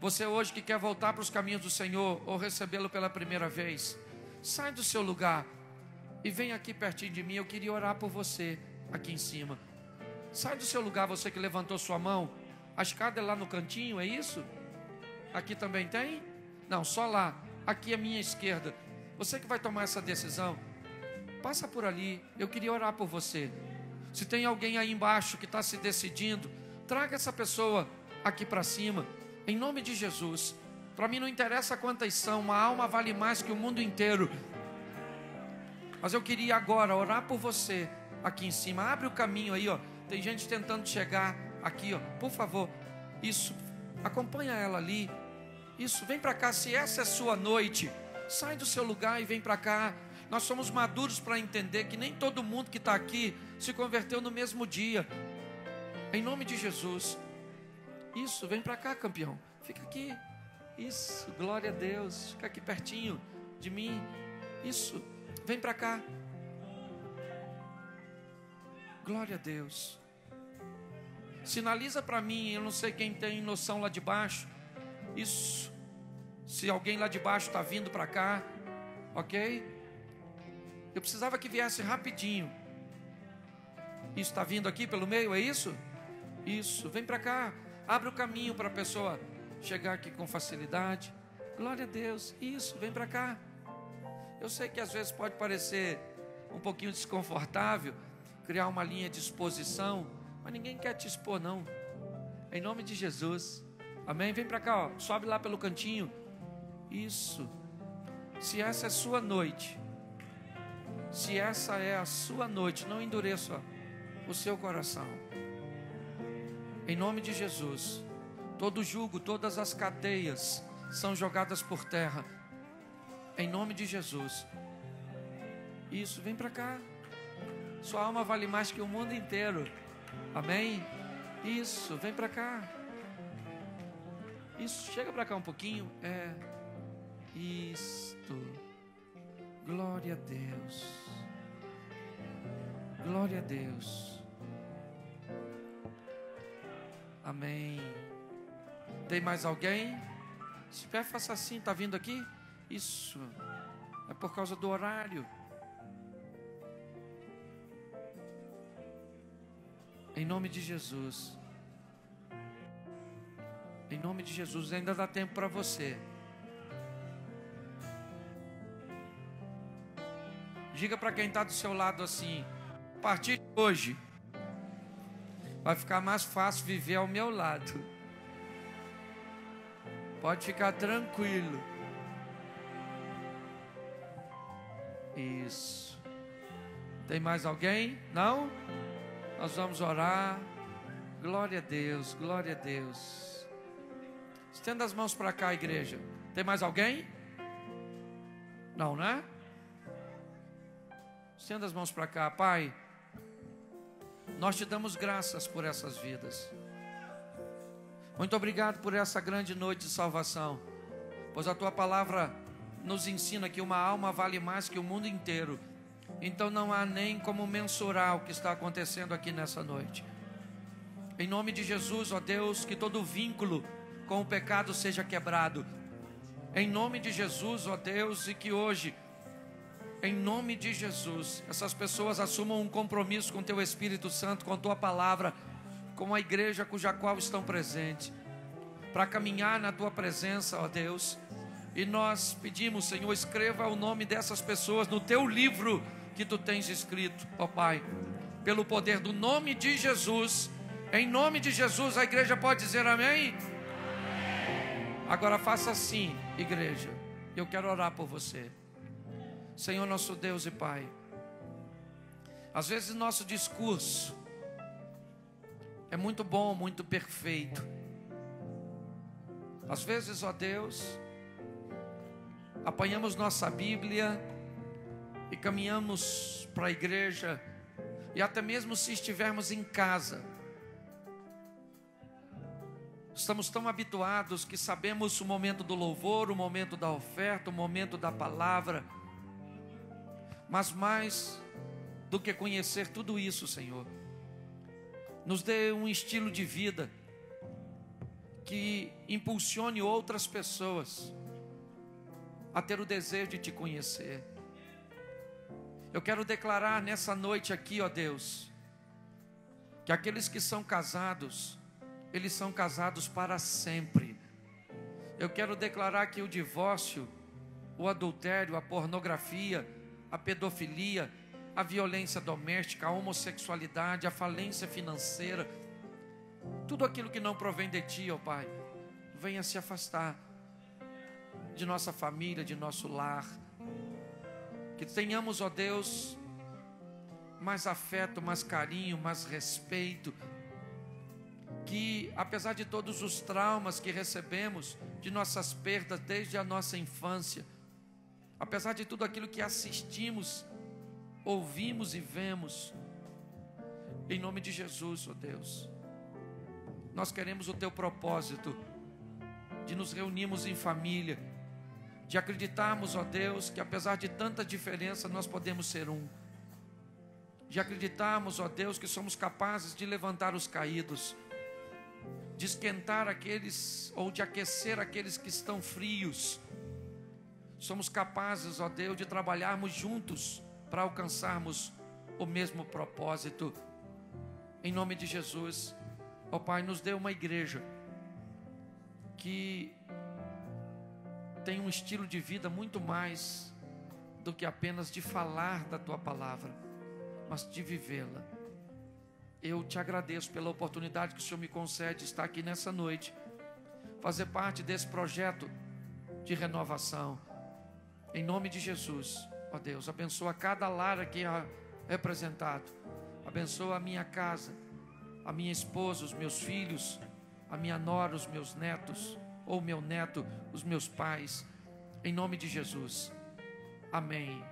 Você hoje que quer voltar para os caminhos do Senhor ou recebê-lo pela primeira vez, sai do seu lugar e vem aqui pertinho de mim. Eu queria orar por você aqui em cima. Sai do seu lugar, você que levantou sua mão. A escada é lá no cantinho, é isso? Aqui também tem? Não, só lá. Aqui à minha esquerda. Você que vai tomar essa decisão, passa por ali. Eu queria orar por você. Se tem alguém aí embaixo que está se decidindo, traga essa pessoa aqui para cima. Em nome de Jesus. Para mim não interessa quantas são, uma alma vale mais que o mundo inteiro. Mas eu queria agora orar por você aqui em cima. Abre o caminho aí, ó. Tem gente tentando chegar aqui, ó, por favor, isso, acompanha ela ali, isso, vem para cá, se essa é sua noite, sai do seu lugar e vem para cá. Nós somos maduros para entender que nem todo mundo que está aqui se converteu no mesmo dia. Em nome de Jesus. Isso, vem para cá, campeão. Fica aqui. Isso, glória a Deus. Fica aqui pertinho de mim. Isso, vem para cá. Glória a Deus. Sinaliza para mim, eu não sei quem tem noção lá de baixo. Isso. Se alguém lá de baixo está vindo para cá, ok? Eu precisava que viesse rapidinho. Isso está vindo aqui pelo meio, é isso? Isso. Vem para cá. Abre o caminho para a pessoa chegar aqui com facilidade. Glória a Deus. Isso. Vem para cá. Eu sei que às vezes pode parecer um pouquinho desconfortável criar uma linha de exposição mas ninguém quer te expor, não. Em nome de Jesus. Amém? Vem para cá, ó. sobe lá pelo cantinho. Isso. Se essa é sua noite, se essa é a sua noite, não endureça o seu coração. Em nome de Jesus, todo jugo, todas as cadeias são jogadas por terra. Em nome de Jesus. Isso, vem para cá. Sua alma vale mais que o mundo inteiro. Amém? Isso, vem para cá. Isso, chega para cá um pouquinho. É. Isto. Glória a Deus. Glória a Deus. Amém. Tem mais alguém? Se tiver, faça assim, tá vindo aqui? Isso. É por causa do horário. Em nome de Jesus. Em nome de Jesus, ainda dá tempo para você. Diga para quem está do seu lado assim: a partir de hoje, vai ficar mais fácil viver ao meu lado. Pode ficar tranquilo. Isso. Tem mais alguém? Não? Nós vamos orar. Glória a Deus, glória a Deus. Estenda as mãos para cá, igreja. Tem mais alguém? Não, né? Estenda as mãos para cá, Pai. Nós te damos graças por essas vidas. Muito obrigado por essa grande noite de salvação. Pois a tua palavra nos ensina que uma alma vale mais que o mundo inteiro então não há nem como mensurar o que está acontecendo aqui nessa noite. Em nome de Jesus, ó Deus, que todo vínculo com o pecado seja quebrado. Em nome de Jesus, ó Deus, e que hoje, em nome de Jesus, essas pessoas assumam um compromisso com teu Espírito Santo, com a tua palavra, com a igreja cuja qual estão presentes, para caminhar na tua presença, ó Deus. E nós pedimos, Senhor, escreva o nome dessas pessoas no teu livro que tu tens escrito, papai, Pai. Pelo poder do nome de Jesus, em nome de Jesus, a igreja pode dizer amém? Agora faça assim, igreja. Eu quero orar por você. Senhor nosso Deus e Pai. Às vezes nosso discurso é muito bom, muito perfeito. Às vezes, ó Deus, apanhamos nossa Bíblia e caminhamos para a igreja, e até mesmo se estivermos em casa, estamos tão habituados que sabemos o momento do louvor, o momento da oferta, o momento da palavra, mas mais do que conhecer tudo isso, Senhor, nos dê um estilo de vida que impulsione outras pessoas a ter o desejo de te conhecer eu quero declarar nessa noite aqui, ó Deus, que aqueles que são casados, eles são casados para sempre. Eu quero declarar que o divórcio, o adultério, a pornografia, a pedofilia, a violência doméstica, a homossexualidade, a falência financeira, tudo aquilo que não provém de ti, ó Pai, venha se afastar de nossa família, de nosso lar que tenhamos, ó Deus, mais afeto, mais carinho, mais respeito. Que, apesar de todos os traumas que recebemos, de nossas perdas desde a nossa infância, apesar de tudo aquilo que assistimos, ouvimos e vemos, em nome de Jesus, ó Deus, nós queremos o teu propósito de nos reunirmos em família, de acreditarmos, ó Deus, que apesar de tanta diferença, nós podemos ser um. De acreditarmos, ó Deus, que somos capazes de levantar os caídos, de esquentar aqueles ou de aquecer aqueles que estão frios. Somos capazes, ó Deus, de trabalharmos juntos para alcançarmos o mesmo propósito. Em nome de Jesus, ó Pai, nos dê uma igreja que tem um estilo de vida muito mais do que apenas de falar da tua palavra, mas de vivê-la. Eu te agradeço pela oportunidade que o Senhor me concede de estar aqui nessa noite, fazer parte desse projeto de renovação. Em nome de Jesus, ó Deus, abençoa cada lar aqui representado, abençoa a minha casa, a minha esposa, os meus filhos, a minha nora, os meus netos ou meu neto, os meus pais. Em nome de Jesus. Amém.